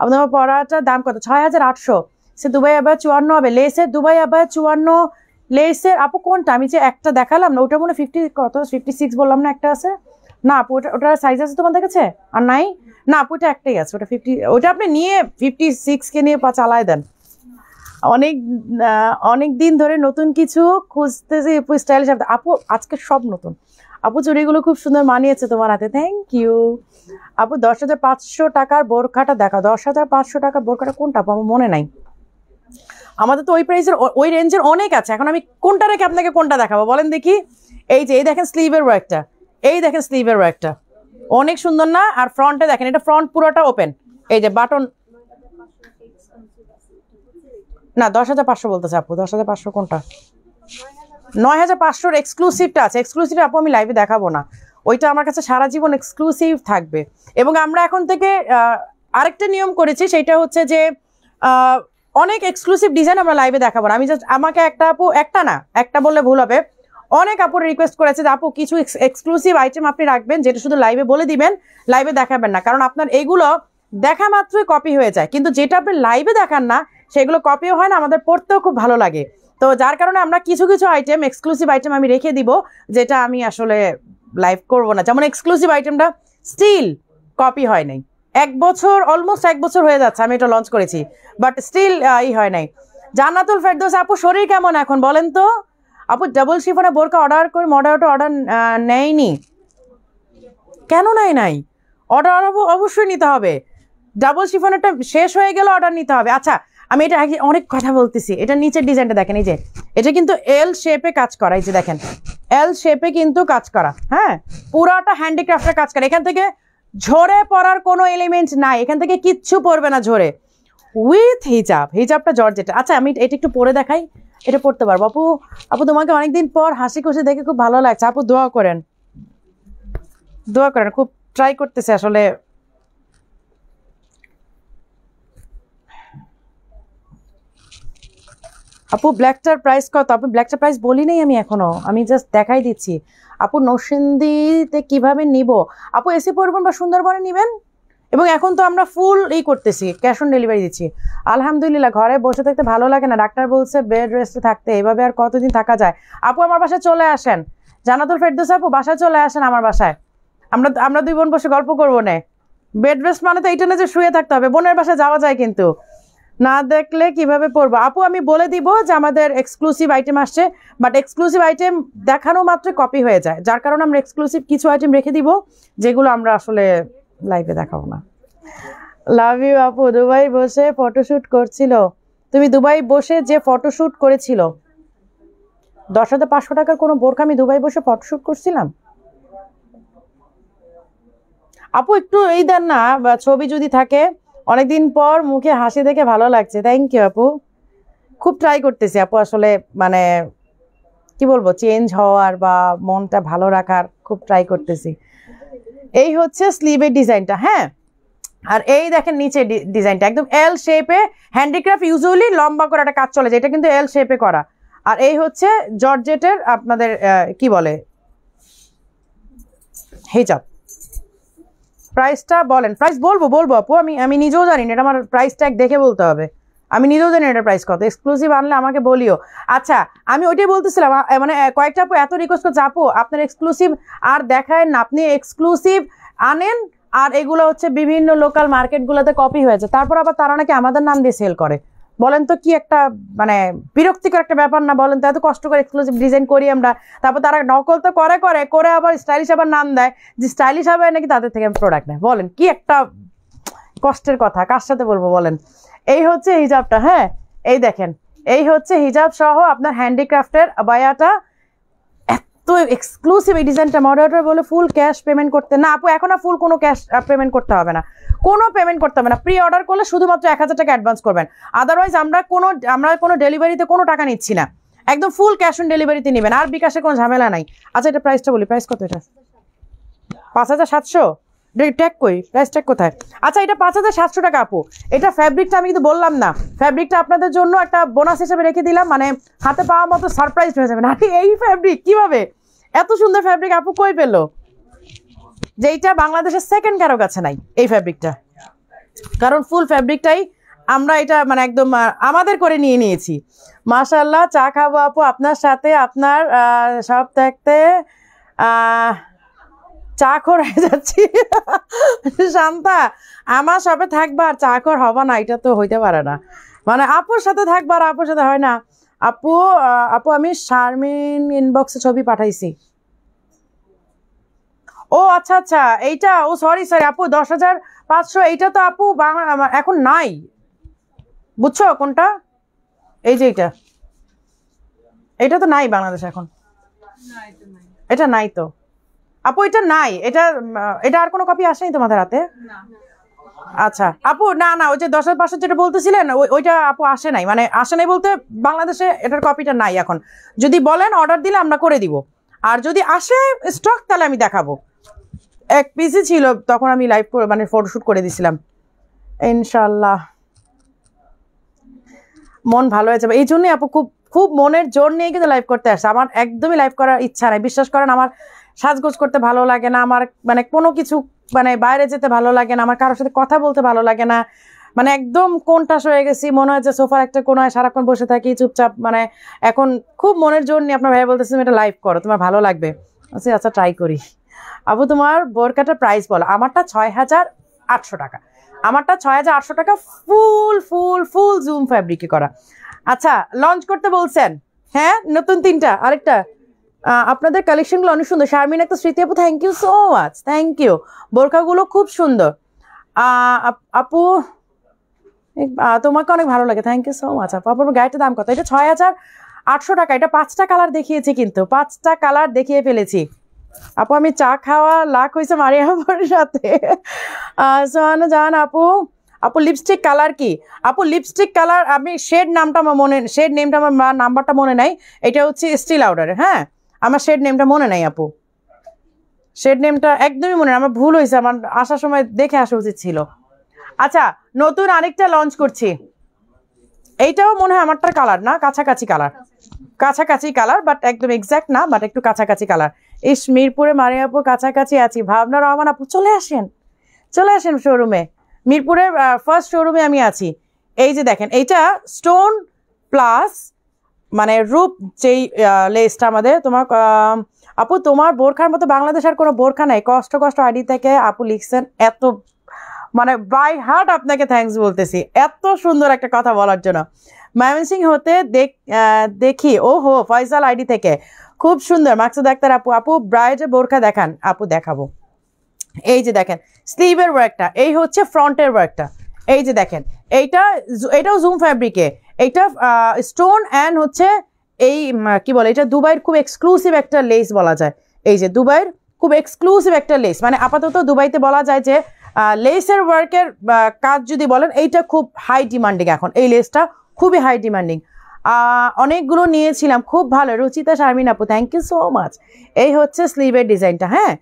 আপনার পড়াটার দাম কত ছয় হাজার আটশো সে দুবাই আবার চুয়ান্ন হবে লেসের দুবাই আবার চুয়ান্ন লেসের আপু কোনটা আমি যে একটা দেখালাম না ওটা মনে ফিফটি কত ফিফটি সিক্স বললাম না একটা আছে না আপু ওটা ওটার সাইজ আছে তোমাদের কাছে আর নাই না আপু ওটা একটাই আছে ওটা ফিফটি ওটা আপনি নিয়ে ফিফটি সিক্সকে নিয়ে চালায় দেন অনেক অনেক দিন ধরে নতুন কিছু খুঁজতে খুঁজতেছি স্টাইলিশ আপু আজকে সব নতুন আপু চুড়িগুলো খুব সুন্দর মানিয়েছে তোমার হাতে থ্যাংক ইউ আপু দশ হাজার পাঁচশো টাকার বোরখাটা দেখা দশ হাজার পাঁচশো টাকার বোরখাটা কোনটা আপু আমার মনে নাই আমাদের তো ওই প্রাইসের ওই রেঞ্জের অনেক আছে এখন আমি কোনটা রেখে আপনাকে কোনটা দেখাবো বলেন দেখি এই যে এই দেখেন স্লিভের ওয়ার্কটা এই দেখেন স্লিভের ওয়ার্কটা অনেক সুন্দর না আর ফ্রন্টে দেখেন এটা ফ্রন্ট পুরোটা ওপেন এই যে বাটন না দশ হাজার পাঁচশো বলতেছে আপু দশ হাজার পাঁচশো কোনটা নয় হাজার পাঁচশোর এক্সক্লুসিভটা আছে এক্সক্লুসিভ আপু আমি লাইভে দেখাবো না ওইটা আমার কাছে সারা জীবন এক্সক্লুসিভ থাকবে এবং আমরা এখন থেকে আরেকটা নিয়ম করেছি সেটা হচ্ছে যে অনেক এক্সক্লুসিভ ডিজাইন আমরা লাইভে দেখাবো না আমি জাস্ট আমাকে একটা আপু একটা না একটা বললে ভুল হবে অনেক আপুর রিকোয়েস্ট করেছে যে আপু কিছু এক্সক্লুসিভ আইটেম আপনি রাখবেন যেটা শুধু লাইভে বলে দিবেন লাইভে দেখাবেন না কারণ আপনার এগুলো দেখা মাত্রই কপি হয়ে যায় কিন্তু যেটা আপনি লাইভে দেখান না সেগুলো কপিও হয় না আমাদের পড়তেও খুব ভালো লাগে তো যার কারণে আমরা কিছু কিছু আইটেম এক্সক্লুসিভ আইটেম আমি রেখে দিব যেটা আমি আসলে লাইভ করব না যেমন এক্সক্লুসিভ আইটেমটা স্টিল কপি হয় নাই এক বছর অলমোস্ট এক বছর হয়ে যাচ্ছে আমি এটা লঞ্চ করেছি বাট স্টিল ই হয় নাই জান্নাতুল ফেরদোস আপু শরীর কেমন এখন বলেন তো আপু ডাবল শিফোনে বোরকা অর্ডার করে মডারটা অর্ডার নেয়নি কেন নাই নাই অর্ডার অবশ্যই নিতে হবে ডাবল শিফোনেরটা শেষ হয়ে গেলে অর্ডার নিতে হবে আচ্ছা আমি এটা অনেক কথা বলতেছি এটা নিচের ডিজাইনটা দেখেন এই যে এটা কিন্তু এল শেপে কাজ করা এই যে দেখেন এল শেপে কিন্তু কাজ করা হ্যাঁ পুরোটা হ্যান্ডিক্রাফ্টের কাজ করা এখান থেকে ঝরে পড়ার কোনো এলিমেন্ট নাই এখান থেকে কিচ্ছু পড়বে না ঝরে উইথ হিজাব হিজাবটা যেটা আচ্ছা আমি এটা একটু পরে দেখাই এটা পড়তে পারবো আপু আপু তোমাকে অনেকদিন পর হাসি খুশি দেখে খুব ভালো লাগছে আপু দোয়া করেন দোয়া করেন খুব ট্রাই করতেছে আসলে আপু ব্ল্যাকটার প্রাইস কত আপু ব্ল্যাকটার প্রাইস বলি নাই আমি এখনো আমি জাস্ট দেখাই দিচ্ছি আপু নরসিন্দিতে কিভাবে নিব আপু এসে পরিবহন বা সুন্দরবনে নেবেন এবং এখন তো আমরা ফুল ই করতেছি ক্যাশ অন ডেলিভারি দিচ্ছি আলহামদুলিল্লাহ ঘরে বসে থাকতে ভালো লাগে না ডাক্তার বলছে বেড রেস্টে থাকতে এভাবে আর কতদিন থাকা যায় আপু আমার বাসায় চলে আসেন জানাতুল ফেরদোস আপু বাসায় চলে আসেন আমার বাসায় আমরা আমরা দুই বোন বসে গল্প করবো না বেড রেস্ট মানে তো এইটা না যে শুয়ে থাকতে হবে বোনের বাসায় যাওয়া যায় কিন্তু না দেখলে কিভাবে পড়বো আপু আমি বলে দিব যে আমাদের এক্সক্লুসিভ আইটেম আসছে বাট এক্সক্লুসিভ আইটেম দেখানো মাত্রই কপি হয়ে যায় যার কারণে আমরা এক্সক্লুসিভ কিছু আইটেম রেখে দিব যেগুলো আমরা আসলে লাইভে দেখাবো না লাভ ইউ আপু দুবাই বসে ফটোশ্যুট করছিল তুমি দুবাই বসে যে ফটোশ্যুট করেছিল দশ হাজার পাঁচশো টাকার কোনো বোরখা আমি দুবাই বসে ফটোশ্যুট করছিলাম আপু একটু এই দেন না ছবি যদি থাকে অনেকদিন পর মুখে হাসি দেখে ভালো লাগছে থ্যাংক ইউ আপু খুব ট্রাই করতেছি আপু আসলে মানে কি বলবো চেঞ্জ হওয়ার বা মনটা ভালো রাখার খুব ট্রাই করতেছি এই হচ্ছে স্লিভের ডিজাইনটা হ্যাঁ আর এই দেখেন নিচে ডিজাইনটা একদম এল শেপে হ্যান্ডিক্রাফট ইউজুয়ালি লম্বা করে একটা কাজ চলে যায় এটা কিন্তু এল শেপে করা আর এই হচ্ছে জর্জেটের আপনাদের কি বলে হেজাব প্রাইসটা বলেন প্রাইস বলবো বলবো আপু আমি আমি নিজেও জানি না এটা আমার প্রাইস ট্যাগ দেখে বলতে হবে আমি নিজেও জানি এটার প্রাইস কত এক্সক্লুসিভ আনলে আমাকে বলিও আচ্ছা আমি ওইটাই বলতেছিলাম মানে কয়েকটা আপু এত রিকোয়েস্ট করছে আপু আপনার এক্সক্লুসিভ আর দেখায় না আপনি এক্সক্লুসিভ আনেন আর এগুলো হচ্ছে বিভিন্ন লোকাল মার্কেটগুলোতে কপি হয়েছে তারপর আবার তারা নাকি আমাদের নাম দিয়ে সেল করে বলেন তো কি একটা মানে বিরক্তিকর একটা ব্যাপার না বলেন তো এত কষ্ট করে এক্সক্লুসিভ ডিজাইন করি আমরা তারপর তারা নকল তো করে করে করে আবার স্টাইলিশ আবার নাম দেয় যে স্টাইলিশ হবে নাকি তাদের থেকে প্রোডাক্ট নেয় বলেন কি একটা কষ্টের কথা কার সাথে বলবো বলেন এই হচ্ছে হিজাবটা হ্যাঁ এই দেখেন এই হচ্ছে হিজাব সহ আপনার হ্যান্ডিক্রাফটের বায়াটা তো এক্সক্লুসিভ এই ডিজাইনটা মডারেটর বলে ফুল ক্যাশ পেমেন্ট করতে না আপু এখন আর ফুল কোনো ক্যাশ পেমেন্ট করতে হবে না কোনো পেমেন্ট করতে হবে না প্রি অর্ডার করলে শুধুমাত্র এক হাজার টাকা অ্যাডভান্স করবেন আদারওয়াইজ আমরা কোনো আমরা কোনো ডেলিভারিতে কোনো টাকা নিচ্ছি না একদম ফুল ক্যাশ অন ডেলিভারিতে নেবেন আর বিকাশে কোনো ঝামেলা নাই আচ্ছা এটা প্রাইসটা বলি প্রাইস কত এটা পাঁচ হাজার সাতশো ট্যাগ কই প্রাইস ট্যাগ কোথায় আচ্ছা এটা পাঁচ হাজার সাতশো টাকা আপু এটা ফ্যাব্রিকটা আমি কিন্তু বললাম না ফ্যাব্রিকটা আপনাদের জন্য একটা বোনাস হিসেবে রেখে দিলাম মানে হাতে পাওয়া মতো সারপ্রাইজ হয়ে যাবে আরে এই ফ্যাব্রিক কীভাবে এত সুন্দর ফ্যাব্রিক আপু কই পেলো যেইটা বাংলাদেশের সেকেন্ড কারো কাছে নাই এই ফ্যাব্রিকটা কারণ ফুল ফ্যাব্রিকটাই আমরা এটা মানে একদম আমাদের করে নিয়ে নিয়েছি মাসাল্লাহ চা খাবো আপু আপনার সাথে আপনার সব দেখতে চাকর হয়ে যাচ্ছি শান্তা আমার সবে থাকবার চা চাকর হবা না এটা তো হইতে পারে না মানে আপুর সাথে থাকবার আপুর সাথে হয় না আপু আপু আমি শারমিন ইনবক্সে ছবি পাঠাইছি ও আচ্ছা আচ্ছা এইটা ও সরি সরি আপু দশ হাজার পাঁচশো এইটা তো আপু বাংলা এখন নাই বুঝছো কোনটা এই যে এইটা এটা তো নাই বাংলাদেশ এখন এটা নাই তো আপু এটা নাই এটা এটা আর কোনো কপি আসেনি তোমাদের হাতে আচ্ছা আপু না না ওই যে দশ হাজার পাঁচশো যেটা বলতেছিলেন ওইটা আপু আসে নাই মানে আসে নাই বলতে বাংলাদেশে এটার কপিটা নাই এখন যদি বলেন অর্ডার দিলে আমরা করে দিব আর যদি আসে স্টক তাহলে আমি দেখাবো এক পিসই ছিল তখন আমি লাইভ করে মানে ফটোশ্যুট করে দিছিলাম ইনশাল্লাহ মন ভালো হয়েছে এই জন্যই আপু খুব খুব মনের জোর নিয়ে কিন্তু লাইভ করতে আসছে আমার একদমই লাইভ করার ইচ্ছা নাই বিশ্বাস করেন আমার সাজগোজ করতে ভালো লাগে না আমার মানে কোনো কিছু মানে বাইরে যেতে ভালো লাগে না আমার কারোর সাথে কথা বলতে ভালো লাগে না মানে একদম কোনটা হয়ে গেছি মনে হয় যে সোফার একটা কোনো হয় সারাক্ষণ বসে থাকি চুপচাপ মানে এখন খুব মনের জোর নিয়ে আপনার ভাই বলতেছি এটা লাইভ করো তোমার ভালো লাগবে আচ্ছা ট্রাই করি আবু তোমার বোরকাটার প্রাইস বলো আমারটা ছয় হাজার আটশো টাকা আমারটা ছয় হাজার আটশো টাকা ফুল ফুল ফুল জুম ফ্যাব্রিকে করা আচ্ছা লঞ্চ করতে বলছেন হ্যাঁ নতুন তিনটা আরেকটা আপনাদের কালেকশনগুলো অনেক সুন্দর শারমিন একটা স্মৃতি আপু thank you so much thank you বোরকাগুলো খুব সুন্দর আপু তোমাকে অনেক ভালো লাগে থ্যাংক ইউ সো মাচ আপু আপনার গায়েটার দাম কত এটা ছয় হাজার আটশো টাকা এটা পাঁচটা কালার দেখিয়েছি কিন্তু পাঁচটা কালার দেখিয়ে ফেলেছি আপু আমি চা খাওয়া লাখ হয়েছে মারিয়া সাথে সোহানা জাহান আপু আপু লিপস্টিক কালার কি আপু লিপস্টিক কালার আমি শেড নামটা আমার মনে শেড নেমটা আমার নাম্বারটা মনে নাই এটা হচ্ছে স্টিল আউডার হ্যাঁ আমার শেড নেমটা মনে নাই আপু শেড নেমটা একদমই মনে আমার ভুল হয়েছে আমার আসার সময় দেখে আসা উচিত ছিল আচ্ছা নতুন আরেকটা লঞ্চ করছি এইটাও মনে হয় আমারটা কালার না কাছাকাছি কালার কাছাকাছি কালার বাট একদম এক্স্যাক্ট না বাট একটু কাছাকাছি কালার ইস মিরপুরে মারিয়াপুর কাছাকাছি আছি ভাবনা রহমান আপু চলে আসেন চলে আসেন শোরুমে মিরপুরের ফার্স্ট শোরুমে আমি আছি এই যে দেখেন এইটা স্টোন প্লাস মানে রূপ যেই লেসটা আমাদের তোমার আপু তোমার বোরখার মতো বাংলাদেশ আর কোনো বোরখা নাই কষ্ট কষ্ট আইডি থেকে আপু লিখছেন এত মানে বাই হার্ট আপনাকে থ্যাংকস বলতেছি এত সুন্দর একটা কথা বলার জন্য ময়মনসিং হতে দেখ দেখি ও হো ফয়সাল আইডি থেকে খুব সুন্দর মাকসুদ আক্তার আপু আপু ব্রাইডে বোরখা দেখান আপু দেখাবো এই যে দেখেন স্লিভের ওয়ার্কটা এই হচ্ছে ফ্রন্টের ওয়ার্কটা এই যে দেখেন এইটা এটাও জুম ফ্যাব্রিকে এইটা স্টোন অ্যান্ড হচ্ছে এই কি বলে এটা দুবাইয়ের খুব এক্সক্লুসিভ একটা লেস বলা যায় এই যে দুবাইয়ের খুব এক্সক্লুসিভ একটা লেস মানে আপাতত দুবাইতে বলা যায় যে লেসের ওয়ার্কের কাজ যদি বলেন এইটা খুব হাই ডিমান্ডিং এখন এই লেসটা খুবই হাই ডিমান্ডিং অনেকগুলো নিয়েছিলাম খুব ভালো রুচিতা শারমিন আপু থ্যাংক ইউ সো মাচ এই হচ্ছে স্লিভের ডিজাইনটা হ্যাঁ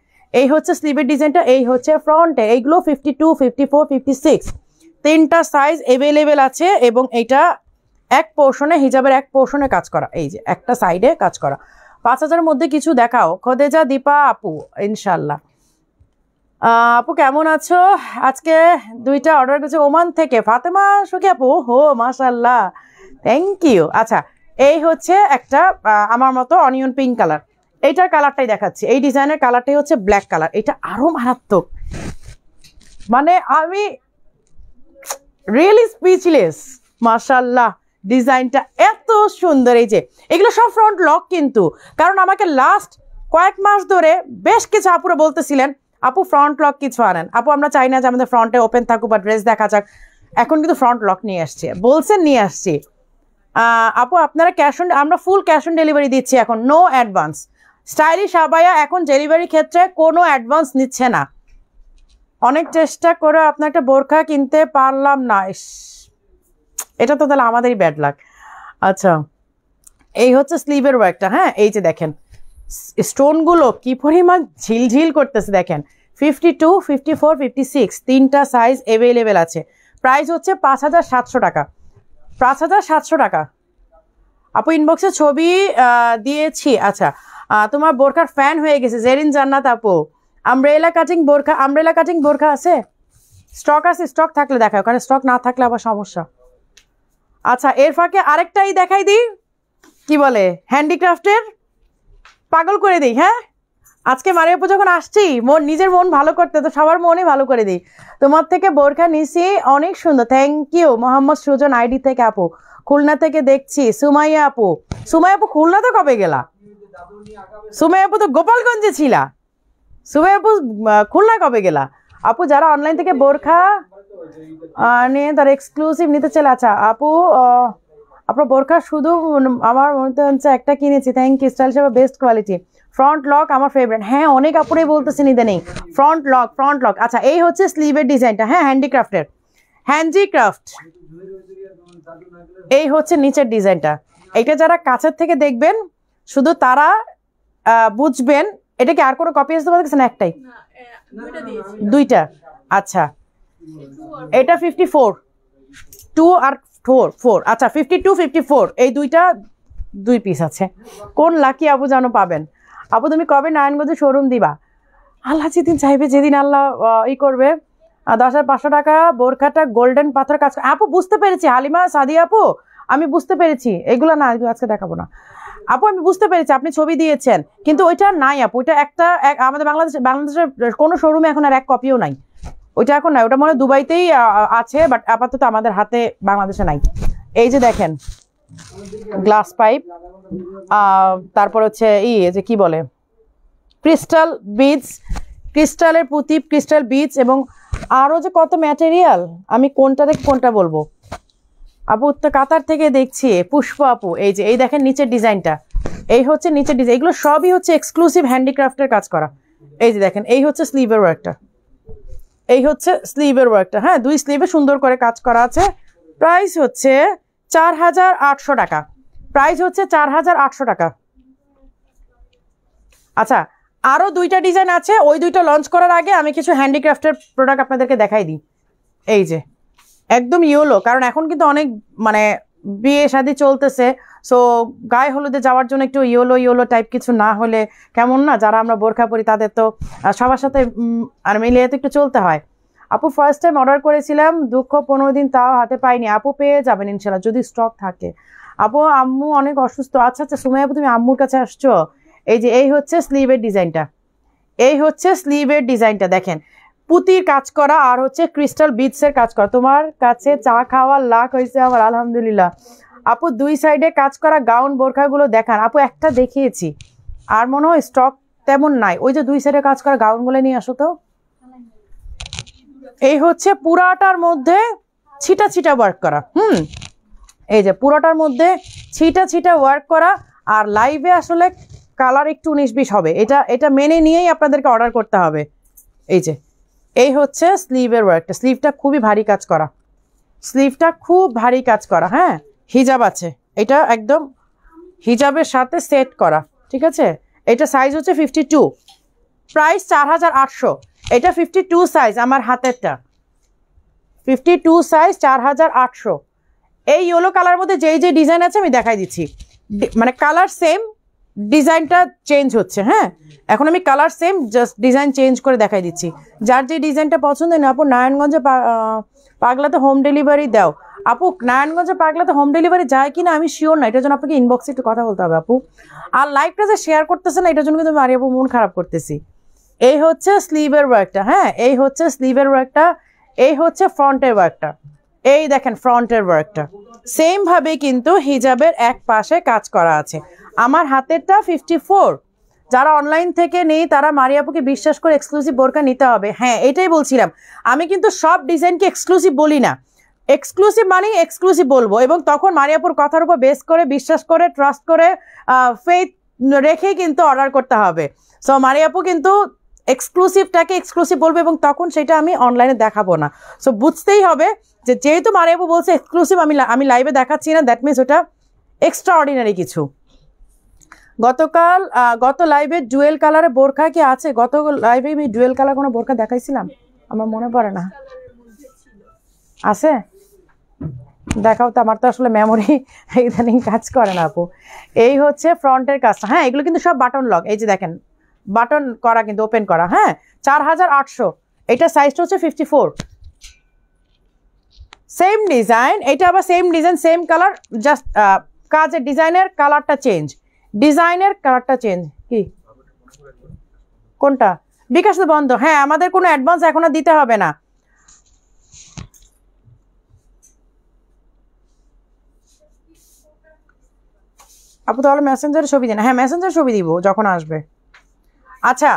এই হচ্ছে স্লিভের ডিজাইনটা এই হচ্ছে ফ্রন্টে এইগুলো fifty two fifty four fifty six তিনটা সাইজ অ্যাভেলেবেল আছে এবং এটা এক পোর্শনে হিজাবের এক পোর্শনে কাজ করা এই যে একটা সাইডে কাজ করা পাঁচ হাজারের মধ্যে কিছু দেখাও খদেজা দীপা আপু ইনশাল্লাহ আপু কেমন আছো আজকে দুইটা অর্ডার করেছে ওমান থেকে ফাতেমা সুখী আপু হো মাশাল্লাহ থ্যাংক ইউ আচ্ছা এই হচ্ছে একটা আমার মতো অনিয়ন পিঙ্ক কালার এইটার কালারটাই দেখাচ্ছি এই ডিজাইনের কালারটাই হচ্ছে ব্ল্যাক কালার এটা আরও মারাত্মক মানে আমি রিয়েলি স্পিচলেস মার্শাল্লাহ ডিজাইনটা এত সুন্দর এই যে এগুলো সব ফ্রন্ট লক কিন্তু কারণ আমাকে লাস্ট কয়েক মাস ধরে বেশ কিছু আপুরা বলতেছিলেন আপু ফ্রন্ট লক কিছু আনেন আপু আমরা চাই না যে আমাদের ফ্রন্টে ওপেন থাকুক বা ড্রেস দেখা যাক এখন কিন্তু ফ্রন্ট লক নিয়ে আসছে বলছেন নিয়ে আসছি আপু আপনারা ক্যাশ অন আমরা ফুল ক্যাশ অন ডেলিভারি দিচ্ছি এখন নো অ্যাডভান্স স্টাইলিশ আবায়া এখন ডেলিভারি ক্ষেত্রে কোনো অ্যাডভান্স নিচ্ছে না অনেক চেষ্টা করে আপনার একটা বোরখা কিনতে পারলাম না এটা তো তাহলে আমাদেরই ব্যাড লাগ আচ্ছা এই হচ্ছে স্লিভের ওয়ার্কটা হ্যাঁ এই যে দেখেন স্টোনগুলো কি পরিমাণ ঝিলঝিল করতেছে দেখেন fifty two fifty four fifty six তিনটা সাইজ অ্যাভেলেবেল আছে প্রাইস হচ্ছে পাঁচ হাজার সাতশো টাকা পাঁচ হাজার সাতশো টাকা আপু ইনবক্সে ছবি দিয়েছি আচ্ছা তোমার বোরখার ফ্যান হয়ে গেছে জেরিন জান্নাত আপু আমব্রেলা কাটিং বোরখা আমব্রেলা কাটিং বোরখা আছে স্টক আছে স্টক থাকলে দেখায় ওখানে স্টক না থাকলে আবার সমস্যা আচ্ছা এর ফাঁকে আরেকটাই দেখাই দিই কি বলে হ্যান্ডিক্রাফটের পাগল করে দিই হ্যাঁ আজকে মারিয়া পুজো যখন আসছি মন নিজের মন ভালো করতে তো সবার মনে ভালো করে দিই তোমার থেকে বোরখা নিছি অনেক সুন্দর thank you Mohammad Sujan ID থেকে আপু খুলনা থেকে দেখছি সুমাইয়া আপু সুমাইয়া আপু খুলনা তো কবে গেলা সুমাইয়া আপু তো গোপালগঞ্জে ছিলা সুমাইয়া আপু খুলনা কবে গেলা আপু যারা অনলাইন থেকে বোরখা নিয়ে তার এক্সক্লুসিভ নিতে চলে আচ্ছা আপু আপনার বোরখা শুধু আমার মনে হচ্ছে একটা কিনেছি থ্যাংক ইউ স্টাইল সেবা বেস্ট কোয়ালিটি ফ্রন্ট লক আমার ফেভারিট হ্যাঁ অনেক আপুরেই বলতেছেন নেই ফ্রন্ট লক ফ্রন্ট লক আচ্ছা এই হচ্ছে স্লিভের ডিজাইনটা হ্যাঁ হ্যান্ডিক্রাফ্টের হ্যান্ডিক্রাফট এই হচ্ছে নিচের ডিজাইনটা এটা যারা কাছের থেকে দেখবেন শুধু তারা বুঝবেন এটা কি আর কোনো কপি আসতে পারতেছে না একটাই দুইটা আচ্ছা এটা ফিফটি ফোর টু আর ফোর ফোর আচ্ছা ফিফটি টু ফিফটি ফোর এই দুইটা দুই পিস আছে কোন লাকি আবু জানো পাবেন আপু তুমি কবে নারায়ণগঞ্জে শোরুম দিবা আল্লাহ যেদিন চাইবে যেদিন আল্লাহ ই করবে দশ হাজার পাঁচশো টাকা বোরখাটা গোল্ডেন পাথর কাজ আপু বুঝতে পেরেছি হালিমা সাদি আপু আমি বুঝতে পেরেছি এগুলো না আজকে দেখাবো না আপু আমি বুঝতে পেরেছি আপনি ছবি দিয়েছেন কিন্তু ওইটা নাই আপু ওইটা একটা আমাদের বাংলাদেশ বাংলাদেশের কোনো শোরুমে এখন আর এক কপিও নাই ওইটা এখন নাই ওটা মনে হয় দুবাইতেই আছে বাট আপাতত আমাদের হাতে বাংলাদেশে নাই এই যে দেখেন গ্লাস পাইপ তারপর হচ্ছে ই যে কি বলে ক্রিস্টাল বিডস ক্রিস্টালের পুতিপ ক্রিস্টাল বিচ এবং আরও যে কত ম্যাটেরিয়াল আমি কোনটা থেকে কোনটা বলবো আপু তো কাতার থেকে দেখছি পুষ্প আপু এই যে এই দেখেন নিচের ডিজাইনটা এই হচ্ছে নিচের ডিজাইন এগুলো সবই হচ্ছে এক্সক্লুসিভ হ্যান্ডিক্রাফটের কাজ করা এই যে দেখেন এই হচ্ছে স্লিভের ওয়ার্কটা এই হচ্ছে স্লিভের ওয়ার্কটা হ্যাঁ দুই স্লিভে সুন্দর করে কাজ করা আছে প্রাইস হচ্ছে চার হাজার আটশো টাকা প্রাইস হচ্ছে চার হাজার আটশো টাকা আচ্ছা আরও দুইটা ডিজাইন আছে ওই দুইটা লঞ্চ করার আগে আমি কিছু হ্যান্ডিক্রাফটের প্রোডাক্ট আপনাদেরকে দেখাই দিই এই যে একদম ইয়োলো কারণ এখন কিন্তু অনেক মানে বিয়ে শাদি চলতেছে সো গায়ে হলুদে যাওয়ার জন্য একটু ইয়োলো ইয়োলো টাইপ কিছু না হলে কেমন না যারা আমরা বোরখা পরি তাদের তো সবার সাথে আর মিলিয়ে তো একটু চলতে হয় আপু ফার্স্ট টাইম অর্ডার করেছিলাম দুঃখ পনেরো দিন তাও হাতে পাইনি আপু পেয়ে যাবেন ইনশাল্লাহ যদি স্টক থাকে আপু আম্মু অনেক অসুস্থ আচ্ছা আচ্ছা সময় আপু তুমি আম্মুর কাছে আসছো এই যে এই হচ্ছে স্লিভের ডিজাইনটা এই হচ্ছে স্লিভের ডিজাইনটা দেখেন পুতির কাজ করা আর হচ্ছে ক্রিস্টাল বিটসের কাজ করা তোমার কাছে চা খাওয়ার লাখ হয়েছে আমার আলহামদুলিল্লাহ আপু দুই সাইডে কাজ করা গাউন বোরখাগুলো দেখান আপু একটা দেখিয়েছি আর মনে হয় স্টক তেমন নাই ওই যে দুই সাইডে কাজ করা গাউনগুলো নিয়ে আসো তো এই হচ্ছে পুরাটার মধ্যে ছিটা ছিটা ওয়ার্ক করা হুম এই যে পুরাটার মধ্যে ছিটা ছিটা ওয়ার্ক করা আর লাইভে আসলে কালার একটু উনিশ বিশ হবে এটা এটা মেনে নিয়েই আপনাদেরকে অর্ডার করতে হবে এই যে এই হচ্ছে স্লিভের ওয়ার্কটা স্লিভটা খুবই ভারী কাজ করা স্লিভটা খুব ভারী কাজ করা হ্যাঁ হিজাব আছে এটা একদম হিজাবের সাথে সেট করা ঠিক আছে এটা সাইজ হচ্ছে ফিফটি টু প্রাইস চার হাজার আটশো এটা ফিফটি টু সাইজ আমার হাতেরটা ফিফটি টু সাইজ চার হাজার আটশো এই ইয়েলো কালার মধ্যে যেই যে ডিজাইন আছে আমি দেখাই দিচ্ছি মানে কালার সেম ডিজাইনটা চেঞ্জ হচ্ছে হ্যাঁ এখন আমি colour same just design change করে দেখাই দিচ্ছি যার যে ডিজাইনটা পছন্দ না আপু নারায়ণগঞ্জে পাগলাতে হোম ডেলিভারি দাও আপু নারায়ণগঞ্জে পাগলাতে হোম ডেলিভারি যায় কি না আমি শিওর না এটার জন্য আপনাকে ইনবক্সে একটু কথা বলতে হবে আপু আর লাইভটা যে শেয়ার করতেছে না এটার জন্য কিন্তু আমি আরে আপু মন খারাপ করতেছি এই হচ্ছে স্লিভের ওয়ার্কটা হ্যাঁ এই হচ্ছে স্লিভের ওয়ার্কটা এই হচ্ছে ফ্রন্টের ওয়ার্কটা এই দেখেন ফ্রন্টের ওয়ার্কটা সেমভাবে কিন্তু হিজাবের এক পাশে কাজ করা আছে আমার হাতেরটা ফিফটি ফোর যারা অনলাইন থেকে নেই তারা মারিয়াপুকে বিশ্বাস করে এক্সক্লুসিভ বোরকা নিতে হবে হ্যাঁ এটাই বলছিলাম আমি কিন্তু সব ডিজাইনকে এক্সক্লুসিভ বলি না এক্সক্লুসিভ মানেই এক্সক্লুসিভ বলবো এবং তখন মারিয়াপুর কথার উপর বেস করে বিশ্বাস করে ট্রাস্ট করে ফেথ রেখেই কিন্তু অর্ডার করতে হবে সো মারিয়াপু কিন্তু এক্সক্লুসিভটাকে এক্সক্লুসিভ বলবো এবং তখন সেটা আমি অনলাইনে দেখাবো না সো বুঝতেই হবে যে যেহেতু মারিয়াবু বলছে এক্সক্লুসিভ আমি আমি লাইভে দেখাচ্ছি না দ্যাট মিনস ওটা এক্সট্রা অর্ডিনারি কিছু গতকাল গত লাইভে ডুয়েল কালারে বোরখা কি আছে গত লাইভে আমি ডুয়েল কালার কোনো বোরখা দেখাইছিলাম আমার মনে পড়ে না আছে দেখাও তো আমার তো আসলে মেমোরি ইদানিং কাজ করে না আপু এই হচ্ছে ফ্রন্টের কাজটা হ্যাঁ এগুলো কিন্তু সব বাটন লক এই যে দেখেন বাটন করা কিন্তু ওপেন করা হ্যাঁ চার হাজার আটশো এটা সাইজটা হচ্ছে ফিফটি ফোর সেম ডিজাইন এটা আবার same design same colour just কাজের ডিজাইনের কালারটা চেঞ্জ ডিজাইনের কালারটা চেঞ্জ কি কোনটা বিকাশ তো বন্ধ হ্যাঁ আমাদের কোনো অ্যাডভান্স এখনো দিতে হবে না আপু তাহলে মেসেঞ্জারে ছবি দিন হ্যাঁ মেসেঞ্জার ছবি দিব যখন আসবে আচ্ছা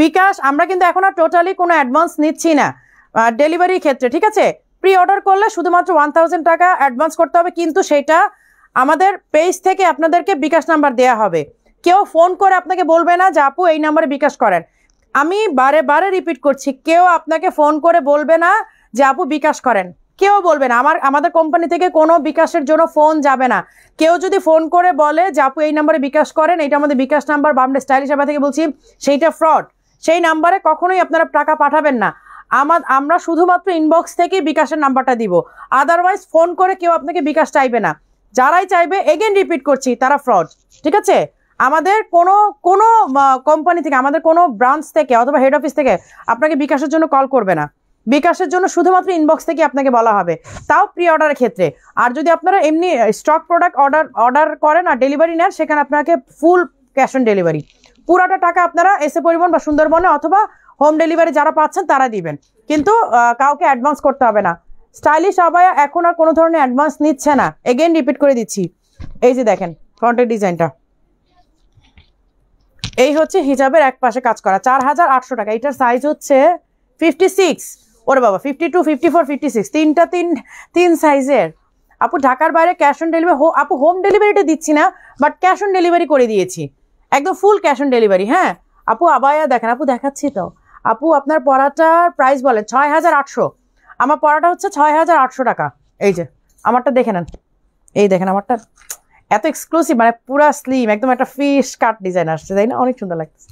বিকাশ আমরা কিন্তু এখন আর টোটালি কোনো অ্যাডভান্স নিচ্ছি না ডেলিভারির ক্ষেত্রে ঠিক আছে প্রি অর্ডার করলে শুধুমাত্র ওয়ান থাউজেন্ড টাকা অ্যাডভান্স করতে হবে কিন্তু সেটা আমাদের পেজ থেকে আপনাদেরকে বিকাশ নাম্বার দেওয়া হবে কেউ ফোন করে আপনাকে বলবে না যে আপু এই নাম্বারে বিকাশ করেন আমি বারে বারে রিপিট করছি কেউ আপনাকে ফোন করে বলবে না যে আপু বিকাশ করেন কেউ বলবে না আমার আমাদের কোম্পানি থেকে কোনো বিকাশের জন্য ফোন যাবে না কেউ যদি ফোন করে বলে যে আপু এই নাম্বারে বিকাশ করেন এটা আমাদের বিকাশ নাম্বার বা আমরা স্টাইলিশ সেবা থেকে বলছি সেইটা ফ্রড সেই নাম্বারে কখনোই আপনারা টাকা পাঠাবেন না আমার আমরা শুধুমাত্র ইনবক্স থেকে বিকাশের নাম্বারটা দিব আদারওয়াইজ ফোন করে কেউ আপনাকে বিকাশ চাইবে না যারাই চাইবে এগেন রিপিট করছি তারা ফ্রড ঠিক আছে আমাদের কোনো কোনো কোম্পানি থেকে আমাদের কোনো ব্রাঞ্চ থেকে অথবা হেড অফিস থেকে আপনাকে বিকাশের জন্য কল করবে না বিকাশের জন্য শুধুমাত্র ইনবক্স থেকে আপনাকে বলা হবে তাও প্রি অর্ডারের ক্ষেত্রে আর যদি আপনারা এমনি স্টক প্রোডাক্ট অর্ডার অর্ডার করেন আর ডেলিভারি নেন সেখানে আপনাকে ফুল ক্যাশ অন ডেলিভারি পুরোটা টাকা আপনারা এসে পরিবহন বা সুন্দরবনে অথবা হোম ডেলিভারি যারা পাচ্ছেন তারা দিবেন কিন্তু কাউকে অ্যাডভান্স করতে হবে না স্টাইলিশ আবায়া এখন আর কোনো ধরনের অ্যাডভান্স নিচ্ছে না এগেন রিপিট করে দিচ্ছি এই যে দেখেন ফ্রন্টের ডিজাইনটা এই হচ্ছে হিজাবের এক পাশে কাজ করা চার হাজার আটশো টাকা এটার সাইজ হচ্ছে ফিফটি সিক্স ওরে বাবা fifty two fifty four fifty six তিনটা তিন তিন সাইজের আপু ঢাকার বাইরে ক্যাশ অন ডেলিভারি আপু হোম ডেলিভারিটা দিচ্ছি না বাট ক্যাশ অন ডেলিভারি করে দিয়েছি একদম ফুল ক্যাশ অন ডেলিভারি হ্যাঁ আপু আবায়া দেখেন আপু দেখাচ্ছি তো আপু আপনার পড়াটার প্রাইস বলেন ছয় হাজার আটশো আমার পড়াটা হচ্ছে ছয় হাজার আটশো টাকা এই যে আমারটা দেখে নেন এই দেখেন আমারটা এত এক্সক্লুসিভ মানে পুরা স্লিম একদম একটা ফিশ কাট ডিজাইন আসছে তাই না অনেক সুন্দর লাগছে